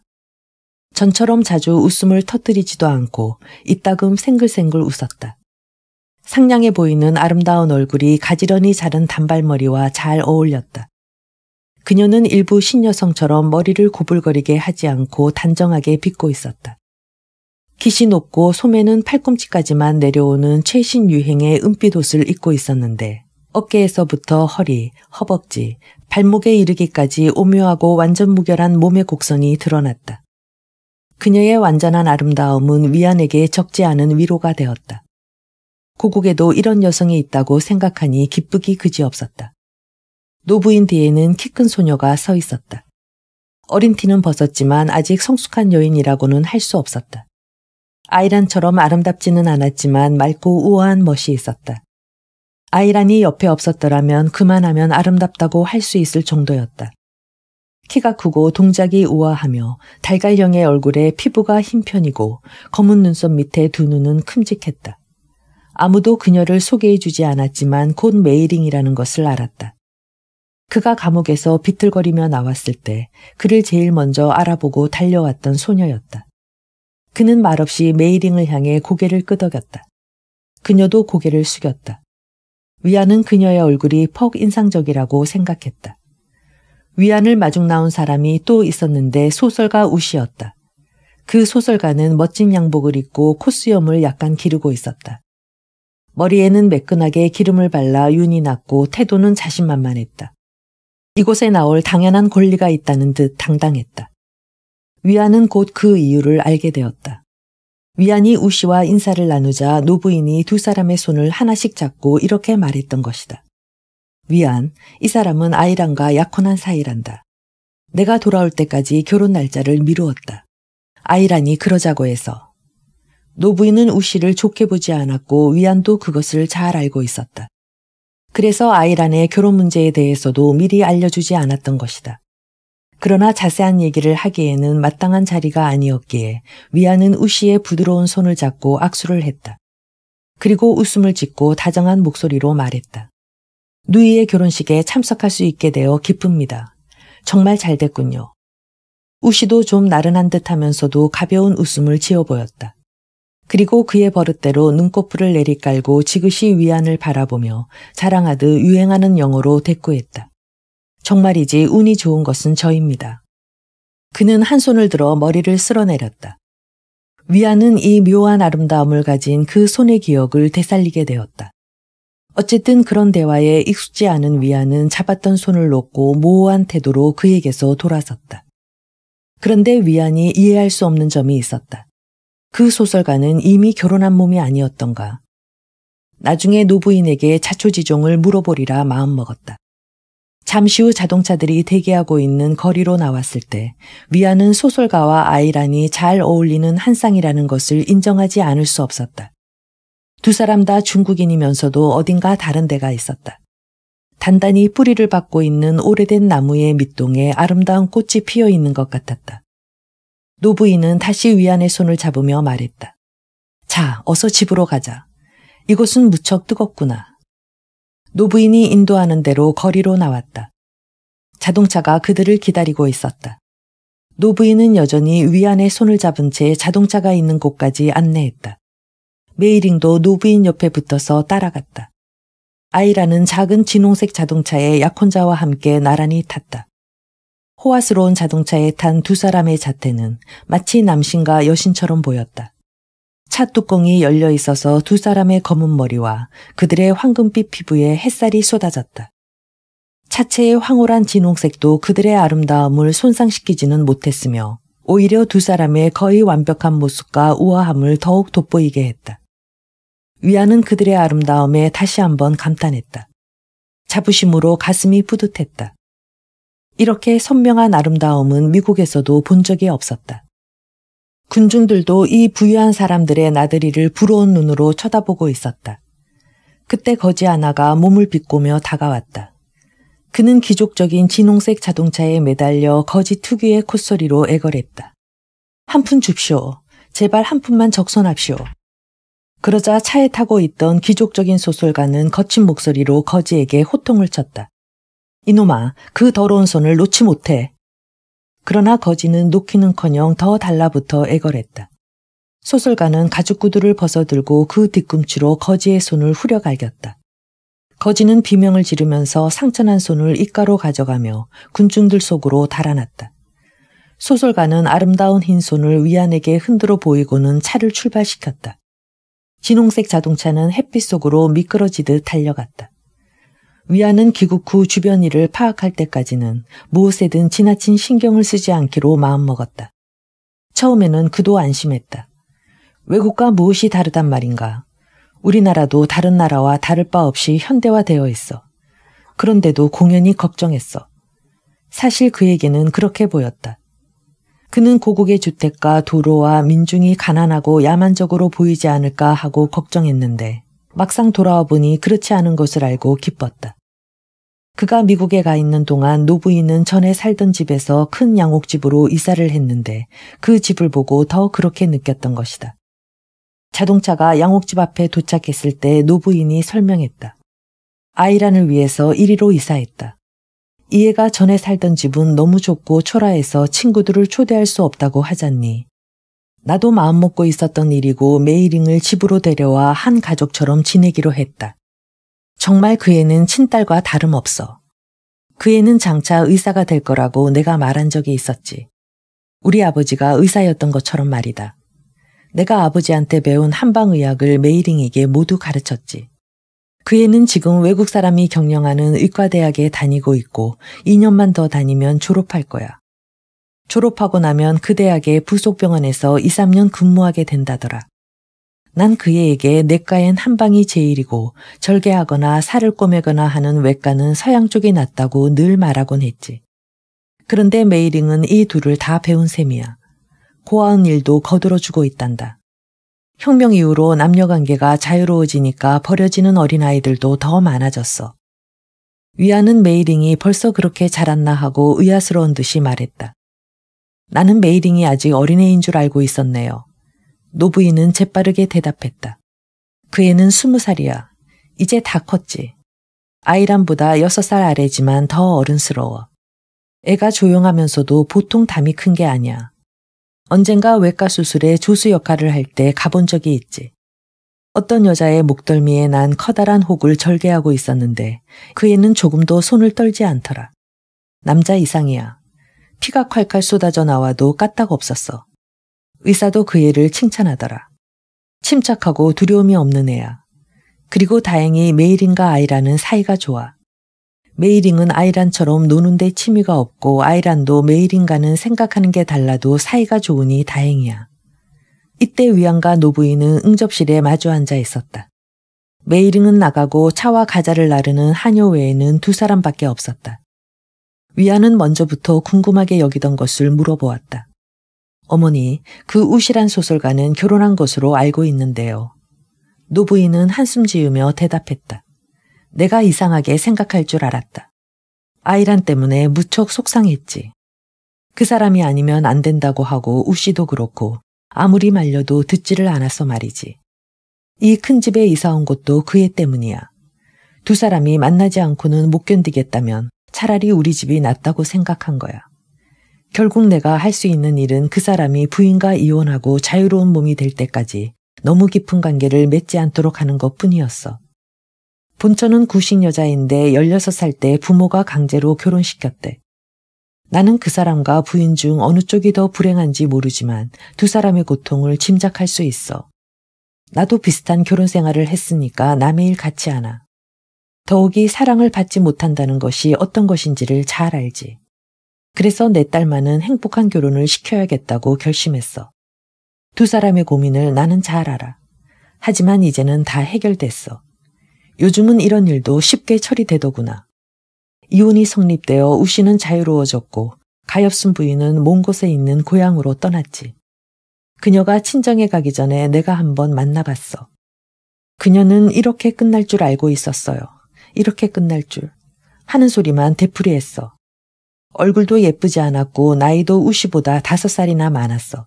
전처럼 자주 웃음을 터뜨리지도 않고 이따금 생글생글 웃었다. 상냥해 보이는 아름다운 얼굴이 가지런히 자른 단발머리와 잘 어울렸다. 그녀는 일부 신여성처럼 머리를 구불거리게 하지 않고 단정하게 빗고 있었다. 깃이 높고 소매는 팔꿈치까지만 내려오는 최신 유행의 은빛 옷을 입고 있었는데 어깨에서부터 허리, 허벅지, 발목에 이르기까지 오묘하고 완전 무결한 몸의 곡선이 드러났다. 그녀의 완전한 아름다움은 위안에게 적지 않은 위로가 되었다. 고국에도 이런 여성이 있다고 생각하니 기쁘기 그지없었다. 노부인 뒤에는 키 큰 소녀가 서 있었다. 어린 티는 벗었지만 아직 성숙한 여인이라고는 할 수 없었다. 아이란처럼 아름답지는 않았지만 맑고 우아한 멋이 있었다. 아이란이 옆에 없었더라면 그만하면 아름답다고 할 수 있을 정도였다. 키가 크고 동작이 우아하며 달걀형의 얼굴에 피부가 흰 편이고 검은 눈썹 밑에 두 눈은 큼직했다. 아무도 그녀를 소개해주지 않았지만 곧 메이링이라는 것을 알았다. 그가 감옥에서 비틀거리며 나왔을 때 그를 제일 먼저 알아보고 달려왔던 소녀였다. 그는 말없이 메이링을 향해 고개를 끄덕였다. 그녀도 고개를 숙였다. 위안은 그녀의 얼굴이 퍽 인상적이라고 생각했다. 위안을 마중 나온 사람이 또 있었는데 소설가 우시였다. 그 소설가는 멋진 양복을 입고 콧수염을 약간 기르고 있었다. 머리에는 매끈하게 기름을 발라 윤이 났고 태도는 자신만만했다. 이곳에 나올 당연한 권리가 있다는 듯 당당했다. 위안은 곧 그 이유를 알게 되었다. 위안이 우씨와 인사를 나누자 노부인이 두 사람의 손을 하나씩 잡고 이렇게 말했던 것이다. 위안, 이 사람은 아이랑과 약혼한 사이란다. 내가 돌아올 때까지 결혼 날짜를 미루었다. 아이란이 그러자고 해서. 노부인은 우씨를 좋게 보지 않았고 위안도 그것을 잘 알고 있었다. 그래서 아이란의 결혼 문제에 대해서도 미리 알려주지 않았던 것이다. 그러나 자세한 얘기를 하기에는 마땅한 자리가 아니었기에 위안은 우씨의 부드러운 손을 잡고 악수를 했다. 그리고 웃음을 짓고 다정한 목소리로 말했다. 누이의 결혼식에 참석할 수 있게 되어 기쁩니다. 정말 잘 됐군요. 우씨도 좀 나른한 듯 하면서도 가벼운 웃음을 지어 보였다. 그리고 그의 버릇대로 눈꺼풀을 내리깔고 지그시 위안을 바라보며 자랑하듯 유행하는 영어로 대꾸했다. 정말이지 운이 좋은 것은 저입니다. 그는 한 손을 들어 머리를 쓸어내렸다. 위안은 이 묘한 아름다움을 가진 그 손의 기억을 되살리게 되었다. 어쨌든 그런 대화에 익숙지 않은 위안은 잡았던 손을 놓고 모호한 태도로 그에게서 돌아섰다. 그런데 위안이 이해할 수 없는 점이 있었다. 그 소설가는 이미 결혼한 몸이 아니었던가. 나중에 노부인에게 자초지종을 물어보리라 마음먹었다. 잠시 후 자동차들이 대기하고 있는 거리로 나왔을 때 위안은 소설가와 아이란이 잘 어울리는 한 쌍이라는 것을 인정하지 않을 수 없었다. 두 사람 다 중국인이면서도 어딘가 다른 데가 있었다. 단단히 뿌리를 박고 있는 오래된 나무의 밑동에 아름다운 꽃이 피어 있는 것 같았다. 노부인은 다시 위안의 손을 잡으며 말했다. 자, 어서 집으로 가자. 이곳은 무척 뜨겁구나. 노부인이 인도하는 대로 거리로 나왔다. 자동차가 그들을 기다리고 있었다. 노부인은 여전히 위안의 손을 잡은 채 자동차가 있는 곳까지 안내했다. 메이링도 노부인 옆에 붙어서 따라갔다. 아이라는 작은 진홍색 자동차에 약혼자와 함께 나란히 탔다. 호화스러운 자동차에 탄 두 사람의 자태는 마치 남신과 여신처럼 보였다. 차 뚜껑이 열려 있어서 두 사람의 검은 머리와 그들의 황금빛 피부에 햇살이 쏟아졌다. 차체의 황홀한 진홍색도 그들의 아름다움을 손상시키지는 못했으며 오히려 두 사람의 거의 완벽한 모습과 우아함을 더욱 돋보이게 했다. 위안은 그들의 아름다움에 다시 한번 감탄했다. 자부심으로 가슴이 뿌듯했다. 이렇게 선명한 아름다움은 미국에서도 본 적이 없었다. 군중들도 이 부유한 사람들의 나들이를 부러운 눈으로 쳐다보고 있었다. 그때 거지 하나가 몸을 비꼬며 다가왔다. 그는 기족적인 진홍색 자동차에 매달려 거지 특유의 콧소리로 애걸했다. 한 푼 줍쇼. 제발 한 푼만 적선합시오. 그러자 차에 타고 있던 귀족적인 소설가는 거친 목소리로 거지에게 호통을 쳤다. 이놈아, 그 더러운 손을 놓지 못해. 그러나 거지는 놓기는커녕 더 달라붙어 애걸했다. 소설가는 가죽 구두를 벗어들고 그 뒤꿈치로 거지의 손을 후려갈겼다. 거지는 비명을 지르면서 상처난 손을 입가로 가져가며 군중들 속으로 달아났다. 소설가는 아름다운 흰 손을 위안에게 흔들어 보이고는 차를 출발시켰다. 진홍색 자동차는 햇빛 속으로 미끄러지듯 달려갔다. 위안은 귀국 후 주변 일을 파악할 때까지는 무엇에든 지나친 신경을 쓰지 않기로 마음먹었다. 처음에는 그도 안심했다. 외국과 무엇이 다르단 말인가. 우리나라도 다른 나라와 다를 바 없이 현대화되어 있어. 그런데도 공연히 걱정했어. 사실 그에게는 그렇게 보였다. 그는 고국의 주택과 도로와 민중이 가난하고 야만적으로 보이지 않을까 하고 걱정했는데 막상 돌아와 보니 그렇지 않은 것을 알고 기뻤다. 그가 미국에 가 있는 동안 노부인은 전에 살던 집에서 큰 양옥집으로 이사를 했는데 그 집을 보고 더 그렇게 느꼈던 것이다. 자동차가 양옥집 앞에 도착했을 때 노부인이 설명했다. 아이란을 위해서 1위로 이사했다. 이해가 전에 살던 집은 너무 좁고 초라해서 친구들을 초대할 수 없다고 하잖니. 나도 마음먹고 있었던 일이고 메이링을 집으로 데려와 한 가족처럼 지내기로 했다. 정말 그 애는 친딸과 다름없어. 그 애는 장차 의사가 될 거라고 내가 말한 적이 있었지. 우리 아버지가 의사였던 것처럼 말이다. 내가 아버지한테 배운 한방의학을 메이링에게 모두 가르쳤지. 그 애는 지금 외국 사람이 경영하는 의과대학에 다니고 있고 2년만 더 다니면 졸업할 거야. 졸업하고 나면 그 대학의 부속병원에서 2, 3년 근무하게 된다더라. 난 그 애에게 내과엔 한방이 제일이고 절개하거나 살을 꼬매거나 하는 외과는 서양 쪽이 낫다고 늘 말하곤 했지. 그런데 메이링은 이 둘을 다 배운 셈이야. 고아은 일도 거들어주고 있단다. 혁명 이후로 남녀 관계가 자유로워지니까 버려지는 어린아이들도 더 많아졌어. 위안은 메이링이 벌써 그렇게 자랐나 하고 의아스러운 듯이 말했다. 나는 메이링이 아직 어린애인 줄 알고 있었네요. 노부인은 재빠르게 대답했다. 그 애는 스무 살이야. 이제 다 컸지. 아이란보다 여섯 살 아래지만 더 어른스러워. 애가 조용하면서도 보통 담이 큰 게 아니야. 언젠가 외과 수술에 조수 역할을 할 때 가본 적이 있지. 어떤 여자의 목덜미에 난 커다란 혹을 절개하고 있었는데 그 애는 조금도 손을 떨지 않더라. 남자 이상이야. 피가 칼칼 쏟아져 나와도 까딱 없었어. 의사도 그 애를 칭찬하더라. 침착하고 두려움이 없는 애야. 그리고 다행히 메일인가 아이라는 사이가 좋아. 메이링은 아이란처럼 노는데 취미가 없고 아이란도 메이링과는 생각하는 게 달라도 사이가 좋으니 다행이야. 이때 위안과 노부인은 응접실에 마주 앉아 있었다. 메이링은 나가고 차와 가자를 나르는 한여 외에는 두 사람밖에 없었다. 위안은 먼저부터 궁금하게 여기던 것을 물어보았다. 어머니, 그 우실한 소설가는 결혼한 것으로 알고 있는데요. 노부인은 한숨 지으며 대답했다. 내가 이상하게 생각할 줄 알았다. 아이란 때문에 무척 속상했지. 그 사람이 아니면 안 된다고 하고 우씨도 그렇고 아무리 말려도 듣지를 않았어 말이지. 이 큰 집에 이사 온 것도 그 애 때문이야. 두 사람이 만나지 않고는 못 견디겠다면 차라리 우리 집이 낫다고 생각한 거야. 결국 내가 할 수 있는 일은 그 사람이 부인과 이혼하고 자유로운 몸이 될 때까지 너무 깊은 관계를 맺지 않도록 하는 것 뿐이었어. 본처는 구식 여자인데 16살 때 부모가 강제로 결혼시켰대. 나는 그 사람과 부인 중 어느 쪽이 더 불행한지 모르지만 두 사람의 고통을 짐작할 수 있어. 나도 비슷한 결혼 생활을 했으니까 남의 일 같지 않아. 더욱이 사랑을 받지 못한다는 것이 어떤 것인지를 잘 알지. 그래서 내 딸만은 행복한 결혼을 시켜야겠다고 결심했어. 두 사람의 고민을 나는 잘 알아. 하지만 이제는 다 해결됐어. 요즘은 이런 일도 쉽게 처리되더구나. 이혼이 성립되어 우씨는 자유로워졌고 가엾은 부인은 먼 곳에 있는 고향으로 떠났지. 그녀가 친정에 가기 전에 내가 한번 만나봤어. 그녀는 이렇게 끝날 줄 알고 있었어요. 이렇게 끝날 줄. 하는 소리만 되풀이했어. 얼굴도 예쁘지 않았고 나이도 우씨보다 다섯 살이나 많았어.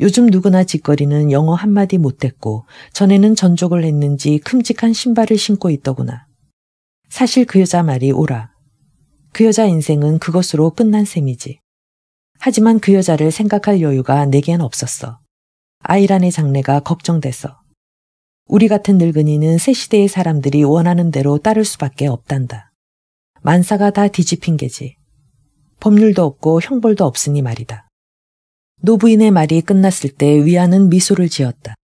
요즘 누구나 짓거리는 영어 한마디 못했고 전에는 전족을 했는지 큼직한 신발을 신고 있더구나. 사실 그 여자 말이 오라. 그 여자 인생은 그것으로 끝난 셈이지. 하지만 그 여자를 생각할 여유가 내겐 없었어. 아이란의 장래가 걱정돼서. 우리 같은 늙은이는 새 시대의 사람들이 원하는 대로 따를 수밖에 없단다. 만사가 다 뒤집힌 게지. 법률도 없고 형벌도 없으니 말이다. 노부인의 말이 끝났을 때 위안은 미소를 지었다.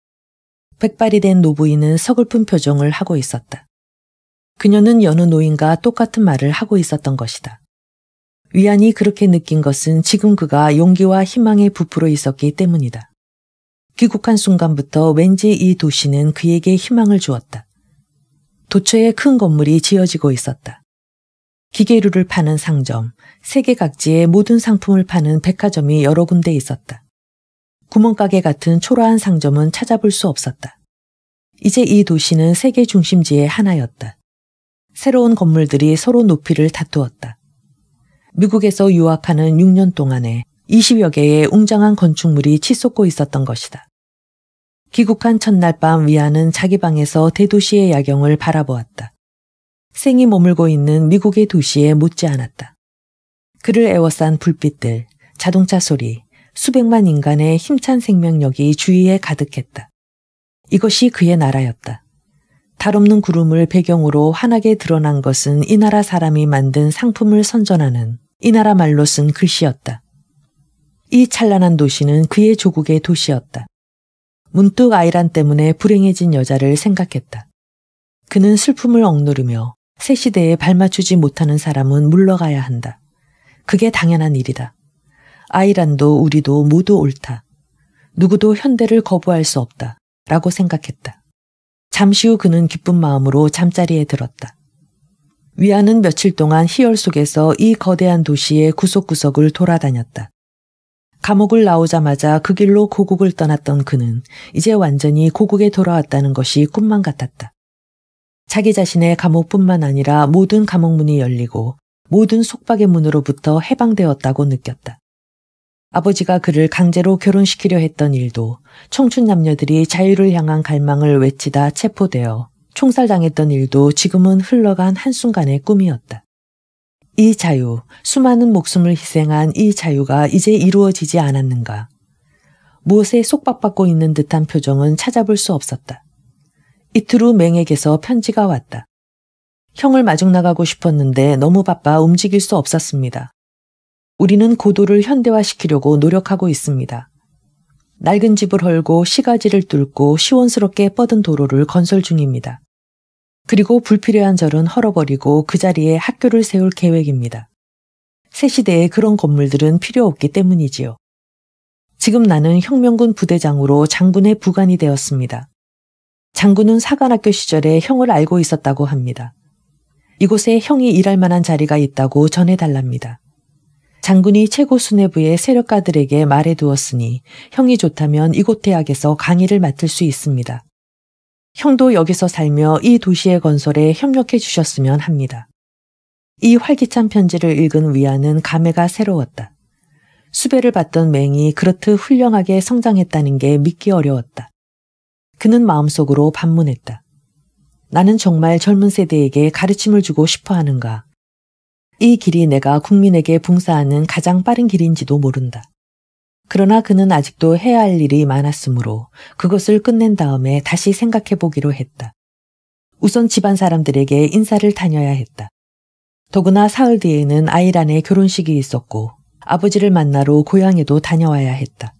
백발이 된 노부인은 서글픈 표정을 하고 있었다. 그녀는 여느 노인과 똑같은 말을 하고 있었던 것이다. 위안이 그렇게 느낀 것은 지금 그가 용기와 희망에 부풀어 있었기 때문이다. 귀국한 순간부터 왠지 이 도시는 그에게 희망을 주었다. 도처에 큰 건물이 지어지고 있었다. 기계류를 파는 상점, 세계 각지의 모든 상품을 파는 백화점이 여러 군데 있었다. 구멍가게 같은 초라한 상점은 찾아볼 수 없었다. 이제 이 도시는 세계 중심지의 하나였다. 새로운 건물들이 서로 높이를 다투었다. 미국에서 유학하는 6년 동안에 20여 개의 웅장한 건축물이 치솟고 있었던 것이다. 귀국한 첫날 밤 위안은 자기 방에서 대도시의 야경을 바라보았다. 생이 머물고 있는 미국의 도시에 못지않았다. 그를 애워싼 불빛들, 자동차 소리, 수백만 인간의 힘찬 생명력이 주위에 가득했다. 이것이 그의 나라였다. 다없는 구름을 배경으로 환하게 드러난 것은 이 나라 사람이 만든 상품을 선전하는 이 나라 말로 쓴 글씨였다. 이 찬란한 도시는 그의 조국의 도시였다. 문득 아이란 때문에 불행해진 여자를 생각했다. 그는 슬픔을 억누르며 새 시대에 발맞추지 못하는 사람은 물러가야 한다. 그게 당연한 일이다. 아이란도 우리도 모두 옳다. 누구도 현대를 거부할 수 없다. 라고 생각했다. 잠시 후 그는 기쁜 마음으로 잠자리에 들었다. 위안은 며칠 동안 희열 속에서 이 거대한 도시의 구석구석을 돌아다녔다. 감옥을 나오자마자 그 길로 고국을 떠났던 그는 이제 완전히 고국에 돌아왔다는 것이 꿈만 같았다. 자기 자신의 감옥뿐만 아니라 모든 감옥문이 열리고 모든 속박의 문으로부터 해방되었다고 느꼈다. 아버지가 그를 강제로 결혼시키려 했던 일도 청춘 남녀들이 자유를 향한 갈망을 외치다 체포되어 총살당했던 일도 지금은 흘러간 한순간의 꿈이었다. 이 자유, 수많은 목숨을 희생한 이 자유가 이제 이루어지지 않았는가. 무엇에 속박받고 있는 듯한 표정은 찾아볼 수 없었다. 이틀 후 맹에게서 편지가 왔다. 형을 마중 나가고 싶었는데 너무 바빠 움직일 수 없었습니다. 우리는 고도를 현대화시키려고 노력하고 있습니다. 낡은 집을 헐고 시가지를 뚫고 시원스럽게 뻗은 도로를 건설 중입니다. 그리고 불필요한 절은 헐어버리고 그 자리에 학교를 세울 계획입니다. 새시대에 그런 건물들은 필요 없기 때문이지요. 지금 나는 혁명군 부대장으로 장군의 부관이 되었습니다. 장군은 사관학교 시절에 형을 알고 있었다고 합니다. 이곳에 형이 일할 만한 자리가 있다고 전해달랍니다. 장군이 최고 수뇌부의 세력가들에게 말해두었으니 형이 좋다면 이곳 대학에서 강의를 맡을 수 있습니다. 형도 여기서 살며 이 도시의 건설에 협력해 주셨으면 합니다. 이 활기찬 편지를 읽은 위안은 감회가 새로웠다. 수배를 받던 맹이 그렇듯 훌륭하게 성장했다는 게 믿기 어려웠다. 그는 마음속으로 반문했다. 나는 정말 젊은 세대에게 가르침을 주고 싶어 하는가? 이 길이 내가 국민에게 봉사하는 가장 빠른 길인지도 모른다. 그러나 그는 아직도 해야 할 일이 많았으므로 그것을 끝낸 다음에 다시 생각해 보기로 했다. 우선 집안 사람들에게 인사를 다녀야 했다. 더구나 사흘 뒤에는 아이란의 결혼식이 있었고 아버지를 만나러 고향에도 다녀와야 했다.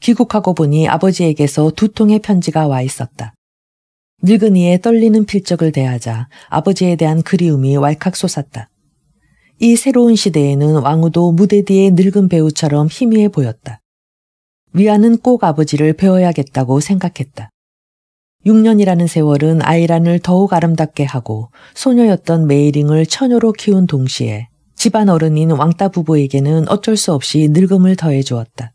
귀국하고 보니 아버지에게서 두 통의 편지가 와 있었다. 늙은이의 떨리는 필적을 대하자 아버지에 대한 그리움이 왈칵 솟았다. 이 새로운 시대에는 왕우도 무대 뒤의 늙은 배우처럼 희미해 보였다. 위안은 꼭 아버지를 배워야겠다고 생각했다. 6년이라는 세월은 아이란을 더욱 아름답게 하고 소녀였던 메이링을 처녀로 키운 동시에 집안 어른인 왕따 부부에게는 어쩔 수 없이 늙음을 더해 주었다.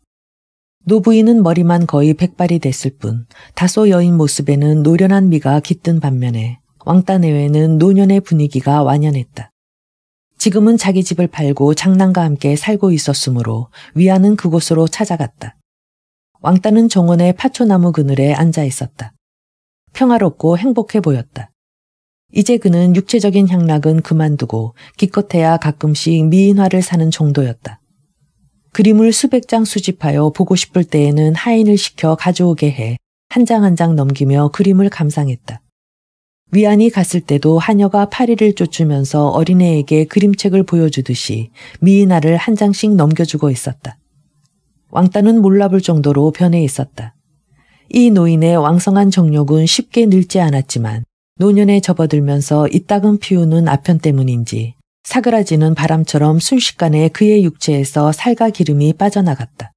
노부인은 머리만 거의 백발이 됐을 뿐 다소 여인 모습에는 노련한 미가 깃든 반면에 왕따 내외는 노년의 분위기가 완연했다. 지금은 자기 집을 팔고 장난과 함께 살고 있었으므로 위안은 그곳으로 찾아갔다. 왕따는 정원의 파초나무 그늘에 앉아 있었다. 평화롭고 행복해 보였다. 이제 그는 육체적인 향락은 그만두고 기껏해야 가끔씩 미인화를 사는 정도였다. 그림을 수백 장 수집하여 보고 싶을 때에는 하인을 시켜 가져오게 해 한 장 한 장 넘기며 그림을 감상했다. 위안이 갔을 때도 하녀가 파리를 쫓으면서 어린애에게 그림책을 보여주듯이 미이나를 한 장씩 넘겨주고 있었다. 왕따는 몰라볼 정도로 변해 있었다. 이 노인의 왕성한 정력은 쉽게 늙지 않았지만 노년에 접어들면서 이따금 피우는 아편 때문인지 사그라지는 바람처럼 순식간에 그의 육체에서 살과 기름이 빠져나갔다.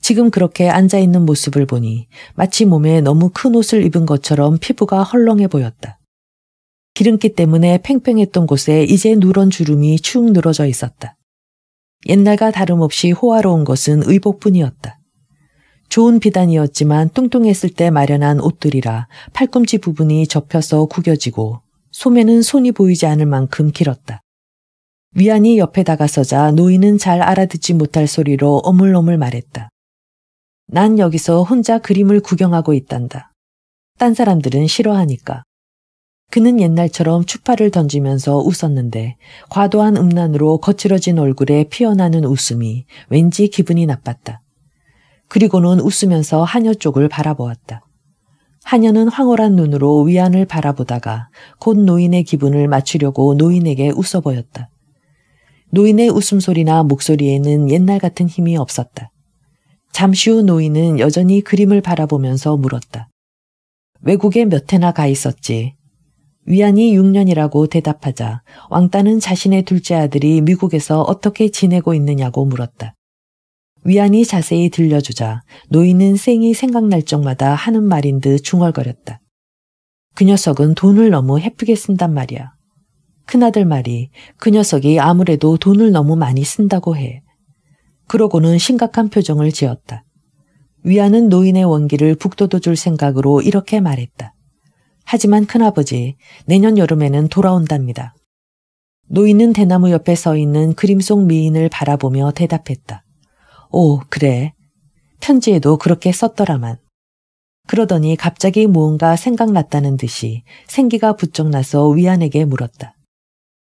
지금 그렇게 앉아있는 모습을 보니 마치 몸에 너무 큰 옷을 입은 것처럼 피부가 헐렁해 보였다. 기름기 때문에 팽팽했던 곳에 이제 누런 주름이 축 늘어져 있었다. 옛날과 다름없이 호화로운 것은 의복뿐이었다. 좋은 비단이었지만 뚱뚱했을 때 마련한 옷들이라 팔꿈치 부분이 접혀서 구겨지고 소매는 손이 보이지 않을 만큼 길었다. 위안이 옆에 다가서자 노인은 잘 알아듣지 못할 소리로 어물어물 말했다. 난 여기서 혼자 그림을 구경하고 있단다. 딴 사람들은 싫어하니까. 그는 옛날처럼 추파를 던지면서 웃었는데 과도한 음란으로 거칠어진 얼굴에 피어나는 웃음이 왠지 기분이 나빴다. 그리고는 웃으면서 한여 쪽을 바라보았다. 하녀는 황홀한 눈으로 위안을 바라보다가 곧 노인의 기분을 맞추려고 노인에게 웃어 보였다. 노인의 웃음소리나 목소리에는 옛날 같은 힘이 없었다. 잠시 후 노인은 여전히 그림을 바라보면서 물었다. 외국에 몇 해나 가 있었지. 위안이 6년이라고 대답하자 왕따는 자신의 둘째 아들이 미국에서 어떻게 지내고 있느냐고 물었다. 위안이 자세히 들려주자 노인은 생이 생각날 적마다 하는 말인 듯 중얼거렸다. 그 녀석은 돈을 너무 헤프게 쓴단 말이야. 큰아들 말이 그 녀석이 아무래도 돈을 너무 많이 쓴다고 해. 그러고는 심각한 표정을 지었다. 위안은 노인의 원기를 북돋워 줄 생각으로 이렇게 말했다. 하지만 큰아버지, 내년 여름에는 돌아온답니다. 노인은 대나무 옆에 서 있는 그림 속 미인을 바라보며 대답했다. 오, 그래. 편지에도 그렇게 썼더라만. 그러더니 갑자기 무언가 생각났다는 듯이 생기가 부쩍 나서 위안에게 물었다.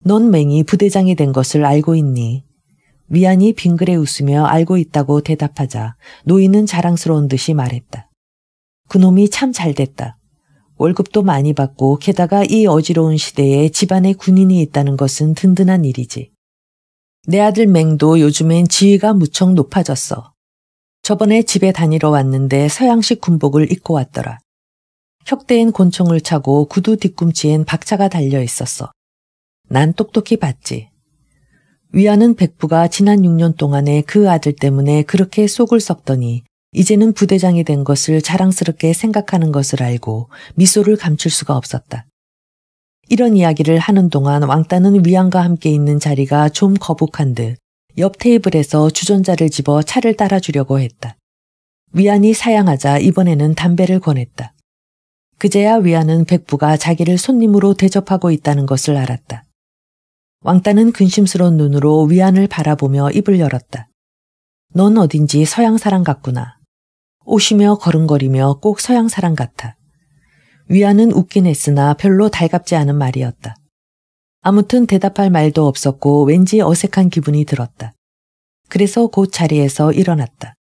넌 맹이 부대장이 된 것을 알고 있니? 위안이 빙그레 웃으며 알고 있다고 대답하자 노인은 자랑스러운 듯이 말했다. 그놈이 참 잘됐다. 월급도 많이 받고 게다가 이 어지러운 시대에 집안에 군인이 있다는 것은 든든한 일이지. 내 아들 맹도 요즘엔 지위가 무척 높아졌어. 저번에 집에 다니러 왔는데 서양식 군복을 입고 왔더라. 혁대엔 곤총을 차고 구두 뒤꿈치엔 박차가 달려 있었어. 난 똑똑히 봤지. 위안은 백부가 지난 6년 동안에 그 아들 때문에 그렇게 속을 썩더니 이제는 부대장이 된 것을 자랑스럽게 생각하는 것을 알고 미소를 감출 수가 없었다. 이런 이야기를 하는 동안 왕따는 위안과 함께 있는 자리가 좀 거북한 듯 옆 테이블에서 주전자를 집어 차를 따라주려고 했다. 위안이 사양하자 이번에는 담배를 권했다. 그제야 위안은 백부가 자기를 손님으로 대접하고 있다는 것을 알았다. 왕따는 근심스러운 눈으로 위안을 바라보며 입을 열었다. 넌 어딘지 서양 사람 같구나. 오시며 걸음거리며 꼭 서양 사람 같아. 위안은 웃긴 했으나 별로 달갑지 않은 말이었다. 아무튼 대답할 말도 없었고 왠지 어색한 기분이 들었다. 그래서 곧 자리에서 일어났다.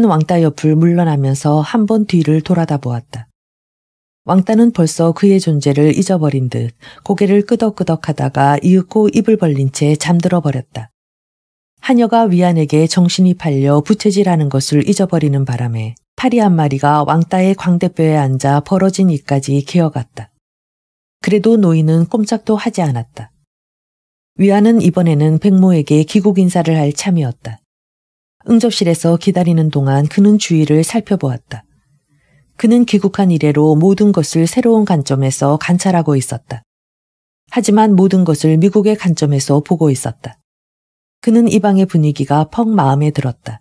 위안은 왕따 옆을 물러나면서 한 번 뒤를 돌아다 보았다. 왕따는 벌써 그의 존재를 잊어버린 듯 고개를 끄덕끄덕 하다가 이윽고 입을 벌린 채 잠들어 버렸다. 하녀가 위안에게 정신이 팔려 부채질하는 것을 잊어버리는 바람에 파리 한 마리가 왕따의 광대뼈에 앉아 벌어진 이까지 기어갔다. 그래도 노인은 꼼짝도 하지 않았다. 위안은 이번에는 백모에게 귀국 인사를 할 참이었다. 응접실에서 기다리는 동안 그는 주위를 살펴보았다. 그는 귀국한 이래로 모든 것을 새로운 관점에서 관찰하고 있었다. 하지만 모든 것을 미국의 관점에서 보고 있었다. 그는 이 방의 분위기가 퍽 마음에 들었다.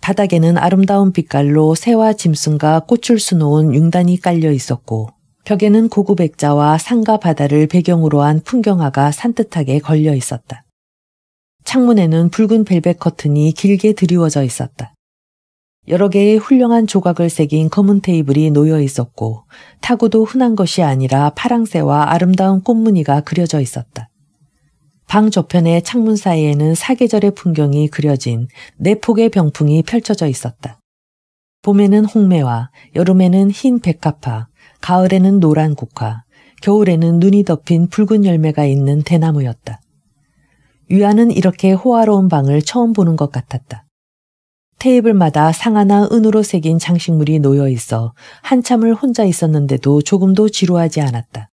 바닥에는 아름다운 빛깔로 새와 짐승과 꽃을 수놓은 융단이 깔려 있었고 벽에는 고급액자와 산과 바다를 배경으로 한 풍경화가 산뜻하게 걸려 있었다. 창문에는 붉은 벨벳 커튼이 길게 드리워져 있었다. 여러 개의 훌륭한 조각을 새긴 검은 테이블이 놓여 있었고 타구도 흔한 것이 아니라 파랑새와 아름다운 꽃무늬가 그려져 있었다. 방 저편의 창문 사이에는 사계절의 풍경이 그려진 네 폭의 병풍이 펼쳐져 있었다. 봄에는 홍매와 여름에는 흰 백합화, 가을에는 노란 국화, 겨울에는 눈이 덮인 붉은 열매가 있는 대나무였다. 유아는 이렇게 호화로운 방을 처음 보는 것 같았다. 테이블마다 상하나 은으로 새긴 장식물이 놓여 있어 한참을 혼자 있었는데도 조금도 지루하지 않았다.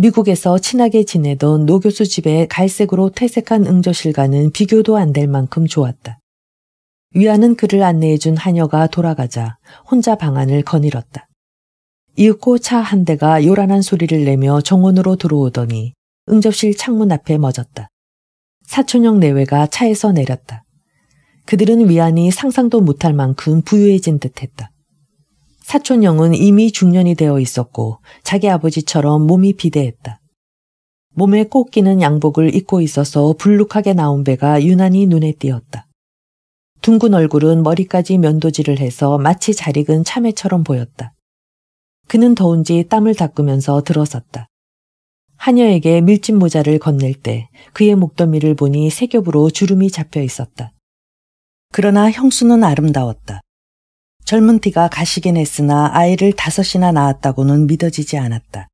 미국에서 친하게 지내던 노 교수 집에 갈색으로 퇴색한 응저실과는 비교도 안 될 만큼 좋았다. 위안은 그를 안내해준 하녀가 돌아가자 혼자 방안을 거닐었다. 이윽고 차 한 대가 요란한 소리를 내며 정원으로 들어오더니 응접실 창문 앞에 멎었다. 사촌형 내외가 차에서 내렸다. 그들은 위안이 상상도 못할 만큼 부유해진 듯했다. 사촌형은 이미 중년이 되어 있었고 자기 아버지처럼 몸이 비대했다. 몸에 꼭 끼는 양복을 입고 있어서 불룩하게 나온 배가 유난히 눈에 띄었다. 둥근 얼굴은 머리까지 면도질을 해서 마치 잘 익은 참외처럼 보였다. 그는 더운지 땀을 닦으면서 들어섰다. 하녀에게 밀짚 모자를 건넬 때 그의 목덜미를 보니 세 겹으로 주름이 잡혀 있었다. 그러나 형수는 아름다웠다. 젊은티가 가시긴 했으나 아이를 다섯이나 낳았다고는 믿어지지 않았다.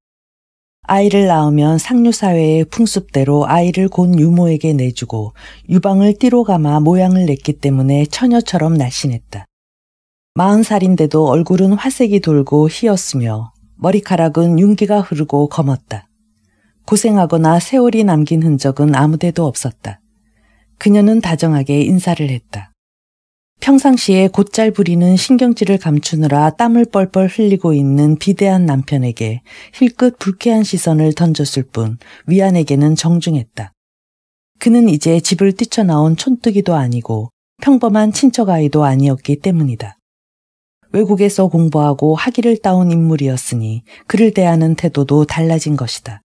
아이를 낳으면 상류사회의 풍습대로 아이를 곧 유모에게 내주고 유방을 띠로 감아 모양을 냈기 때문에 처녀처럼 날씬했다. 마흔 살인데도 얼굴은 화색이 돌고 희었으며 머리카락은 윤기가 흐르고 검었다. 고생하거나 세월이 남긴 흔적은 아무데도 없었다. 그녀는 다정하게 인사를 했다. 평상시에 곧잘 부리는 신경질을 감추느라 땀을 뻘뻘 흘리고 있는 비대한 남편에게 힐끗 불쾌한 시선을 던졌을 뿐 위안에게는 정중했다. 그는 이제 집을 뛰쳐나온 촌뜨기도 아니고 평범한 친척 아이도 아니었기 때문이다. 외국에서 공부하고 학위를 따온 인물이었으니 그를 대하는 태도도 달라진 것이다.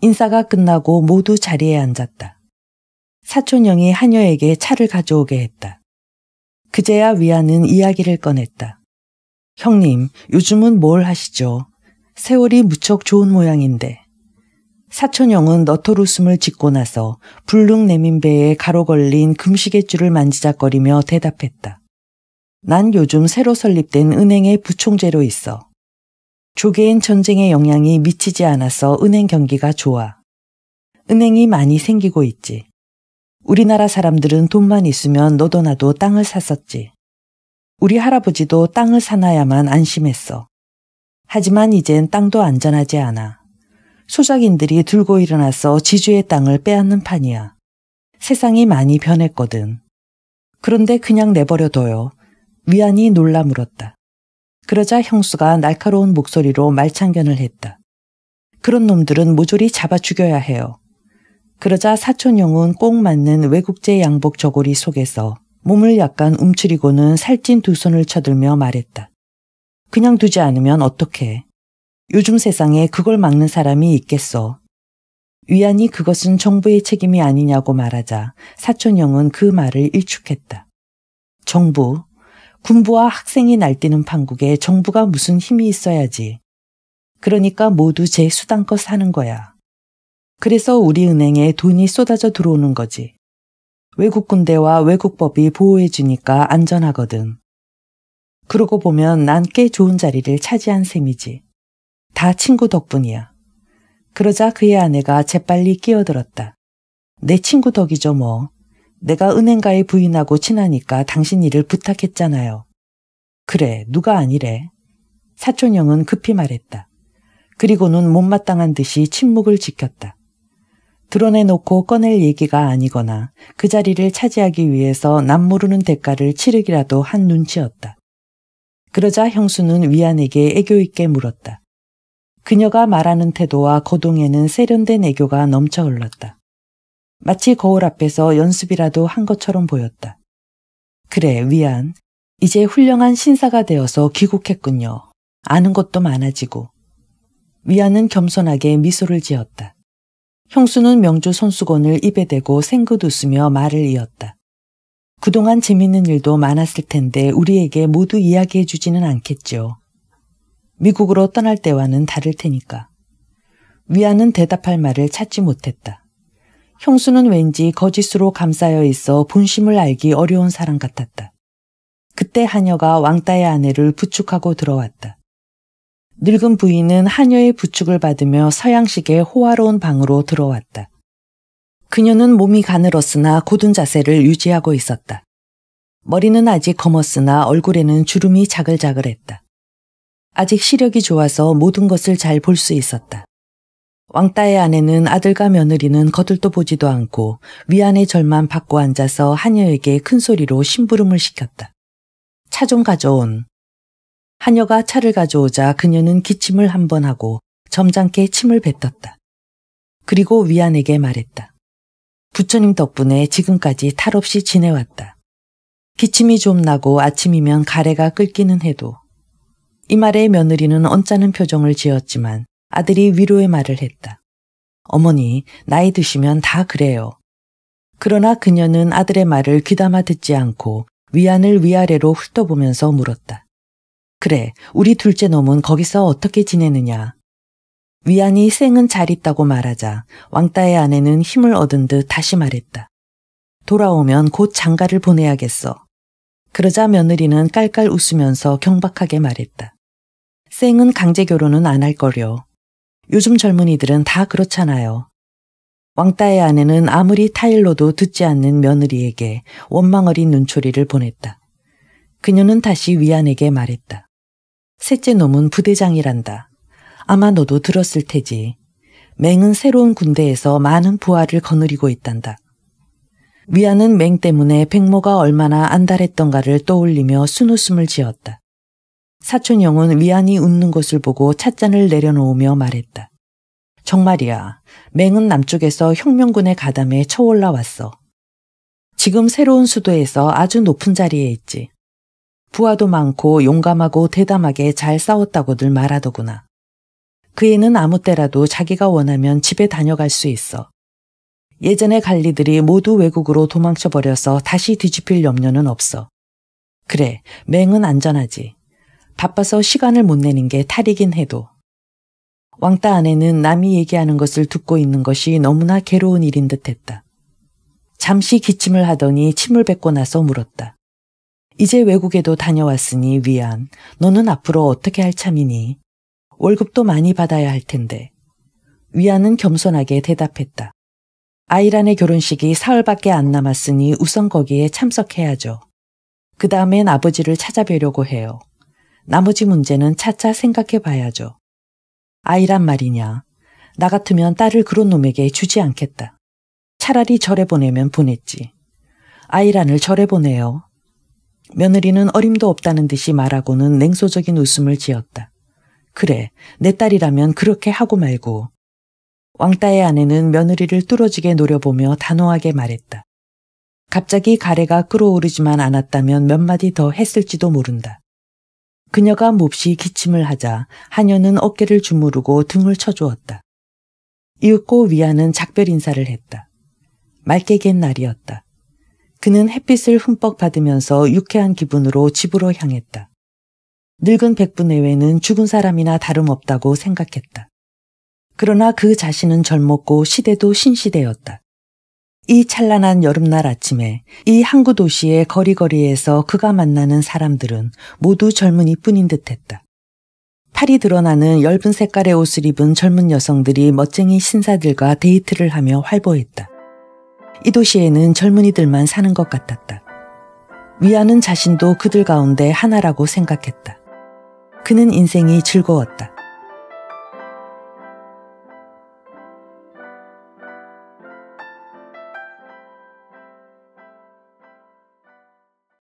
인사가 끝나고 모두 자리에 앉았다. 사촌형이 하녀에게 차를 가져오게 했다. 그제야 위안은 이야기를 꺼냈다. 형님, 요즘은 뭘 하시죠? 세월이 무척 좋은 모양인데. 사촌형은 너털 웃음을 짓고 나서 불룩 내민배에 가로 걸린 금시계줄을 만지작거리며 대답했다. 난 요즘 새로 설립된 은행의 부총재로 있어. 조개인 전쟁의 영향이 미치지 않아서 은행 경기가 좋아. 은행이 많이 생기고 있지. 우리나라 사람들은 돈만 있으면 너도 나도 땅을 샀었지. 우리 할아버지도 땅을 사놔야만 안심했어. 하지만 이젠 땅도 안전하지 않아. 소작인들이 들고 일어나서 지주의 땅을 빼앗는 판이야. 세상이 많이 변했거든. 그런데 그냥 내버려둬요. 위안이 놀라 물었다. 그러자 형수가 날카로운 목소리로 말창견을 했다. 그런 놈들은 모조리 잡아 죽여야 해요. 그러자 사촌형은 꼭 맞는 외국제 양복 저고리 속에서 몸을 약간 움츠리고는 살찐 두 손을 쳐들며 말했다. 그냥 두지 않으면 어떡해. 요즘 세상에 그걸 막는 사람이 있겠어. 위안이 그것은 정부의 책임이 아니냐고 말하자 사촌형은 그 말을 일축했다. 정부, 군부와 학생이 날뛰는 판국에 정부가 무슨 힘이 있어야지. 그러니까 모두 제 수단껏 사는 거야. 그래서 우리 은행에 돈이 쏟아져 들어오는 거지. 외국 군대와 외국 법이 보호해주니까 안전하거든. 그러고 보면 난 꽤 좋은 자리를 차지한 셈이지. 다 친구 덕분이야. 그러자 그의 아내가 재빨리 끼어들었다. 내 친구 덕이죠 뭐. 내가 은행가의 부인하고 친하니까 당신 일을 부탁했잖아요. 그래, 누가 아니래. 사촌형은 급히 말했다. 그리고는 못마땅한 듯이 침묵을 지켰다. 드러내놓고 꺼낼 얘기가 아니거나 그 자리를 차지하기 위해서 남 모르는 대가를 치르기라도 한 눈치였다. 그러자 형수는 위안에게 애교 있게 물었다. 그녀가 말하는 태도와 거동에는 세련된 애교가 넘쳐 흘렀다. 마치 거울 앞에서 연습이라도 한 것처럼 보였다. 그래, 위안. 이제 훌륭한 신사가 되어서 귀국했군요. 아는 것도 많아지고. 위안은 겸손하게 미소를 지었다. 형수는 명주 손수건을 입에 대고 생긋 웃으며 말을 이었다. 그동안 재밌는 일도 많았을 텐데 우리에게 모두 이야기해 주지는 않겠지요. 미국으로 떠날 때와는 다를 테니까. 위안은 대답할 말을 찾지 못했다. 형수는 왠지 거짓으로 감싸여 있어 본심을 알기 어려운 사람 같았다. 그때 하녀가 왕따의 아내를 부축하고 들어왔다. 늙은 부인은 하녀의 부축을 받으며 서양식의 호화로운 방으로 들어왔다. 그녀는 몸이 가늘었으나 고든 자세를 유지하고 있었다. 머리는 아직 검었으나 얼굴에는 주름이 자글자글했다. 아직 시력이 좋아서 모든 것을 잘 볼 수 있었다. 왕따의 아내는 아들과 며느리는 거들떠 보지도 않고 위안의 절만 받고 앉아서 하녀에게 큰 소리로 심부름을 시켰다. 차 좀 가져온, 하녀가 차를 가져오자 그녀는 기침을 한 번 하고 점잖게 침을 뱉었다. 그리고 위안에게 말했다. 부처님 덕분에 지금까지 탈 없이 지내왔다. 기침이 좀 나고 아침이면 가래가 끓기는 해도. 이 말에 며느리는 언짢은 표정을 지었지만 아들이 위로의 말을 했다. 어머니, 나이 드시면 다 그래요. 그러나 그녀는 아들의 말을 귀담아 듣지 않고 위안을 위아래로 훑어보면서 물었다. 그래, 우리 둘째 놈은 거기서 어떻게 지내느냐. 위안이 생은 잘 있다고 말하자 왕따의 아내는 힘을 얻은 듯 다시 말했다. 돌아오면 곧 장가를 보내야겠어. 그러자 며느리는 깔깔 웃으면서 경박하게 말했다. 생은 강제 결혼은 안 할 거려. 요즘 젊은이들은 다 그렇잖아요. 왕따의 아내는 아무리 타일로도 듣지 않는 며느리에게 원망어린 눈초리를 보냈다. 그녀는 다시 위안에게 말했다. 셋째 놈은 부대장이란다. 아마 너도 들었을 테지. 맹은 새로운 군대에서 많은 부하를 거느리고 있단다. 위안은 맹 때문에 백모가 얼마나 안달했던가를 떠올리며 순웃음을 지었다. 사촌형은 위안이 웃는 것을 보고 찻잔을 내려놓으며 말했다. 정말이야. 맹은 남쪽에서 혁명군의 가담에 쳐올라왔어. 지금 새로운 수도에서 아주 높은 자리에 있지. 부하도 많고 용감하고 대담하게 잘 싸웠다고들 말하더구나. 그 애는 아무 때라도 자기가 원하면 집에 다녀갈 수 있어. 예전의 관리들이 모두 외국으로 도망쳐버려서 다시 뒤집힐 염려는 없어. 그래, 맹은 안전하지. 바빠서 시간을 못 내는 게 탈이긴 해도. 왕따 아내는 남이 얘기하는 것을 듣고 있는 것이 너무나 괴로운 일인 듯 했다. 잠시 기침을 하더니 침을 뱉고 나서 물었다. 이제 외국에도 다녀왔으니 위안, 너는 앞으로 어떻게 할 참이니? 월급도 많이 받아야 할 텐데. 위안은 겸손하게 대답했다. 아이란의 결혼식이 사흘밖에 안 남았으니 우선 거기에 참석해야죠. 그 다음엔 아버지를 찾아뵈려고 해요. 나머지 문제는 차차 생각해 봐야죠. 아이란 말이냐. 나 같으면 딸을 그런 놈에게 주지 않겠다. 차라리 절에 보내면 보냈지. 아이란을 절에 보내요. 며느리는 어림도 없다는 듯이 말하고는 냉소적인 웃음을 지었다. 그래, 내 딸이라면 그렇게 하고 말고. 왕따의 아내는 며느리를 뚫어지게 노려보며 단호하게 말했다. 갑자기 가래가 끓어오르지만 않았다면 몇 마디 더 했을지도 모른다. 그녀가 몹시 기침을 하자 한여는 어깨를 주무르고 등을 쳐주었다. 이윽고 위안은 작별 인사를 했다. 맑게 갠 날이었다. 그는 햇빛을 흠뻑 받으면서 유쾌한 기분으로 집으로 향했다. 늙은 백분 의 외에는 죽은 사람이나 다름없다고 생각했다. 그러나 그 자신은 젊었고 시대도 신시대였다. 이 찬란한 여름날 아침에 이 항구 도시의 거리거리에서 그가 만나는 사람들은 모두 젊은이 뿐인 듯 했다. 팔이 드러나는 엷은 색깔의 옷을 입은 젊은 여성들이 멋쟁이 신사들과 데이트를 하며 활보했다. 이 도시에는 젊은이들만 사는 것 같았다. 위안은 자신도 그들 가운데 하나라고 생각했다. 그는 인생이 즐거웠다.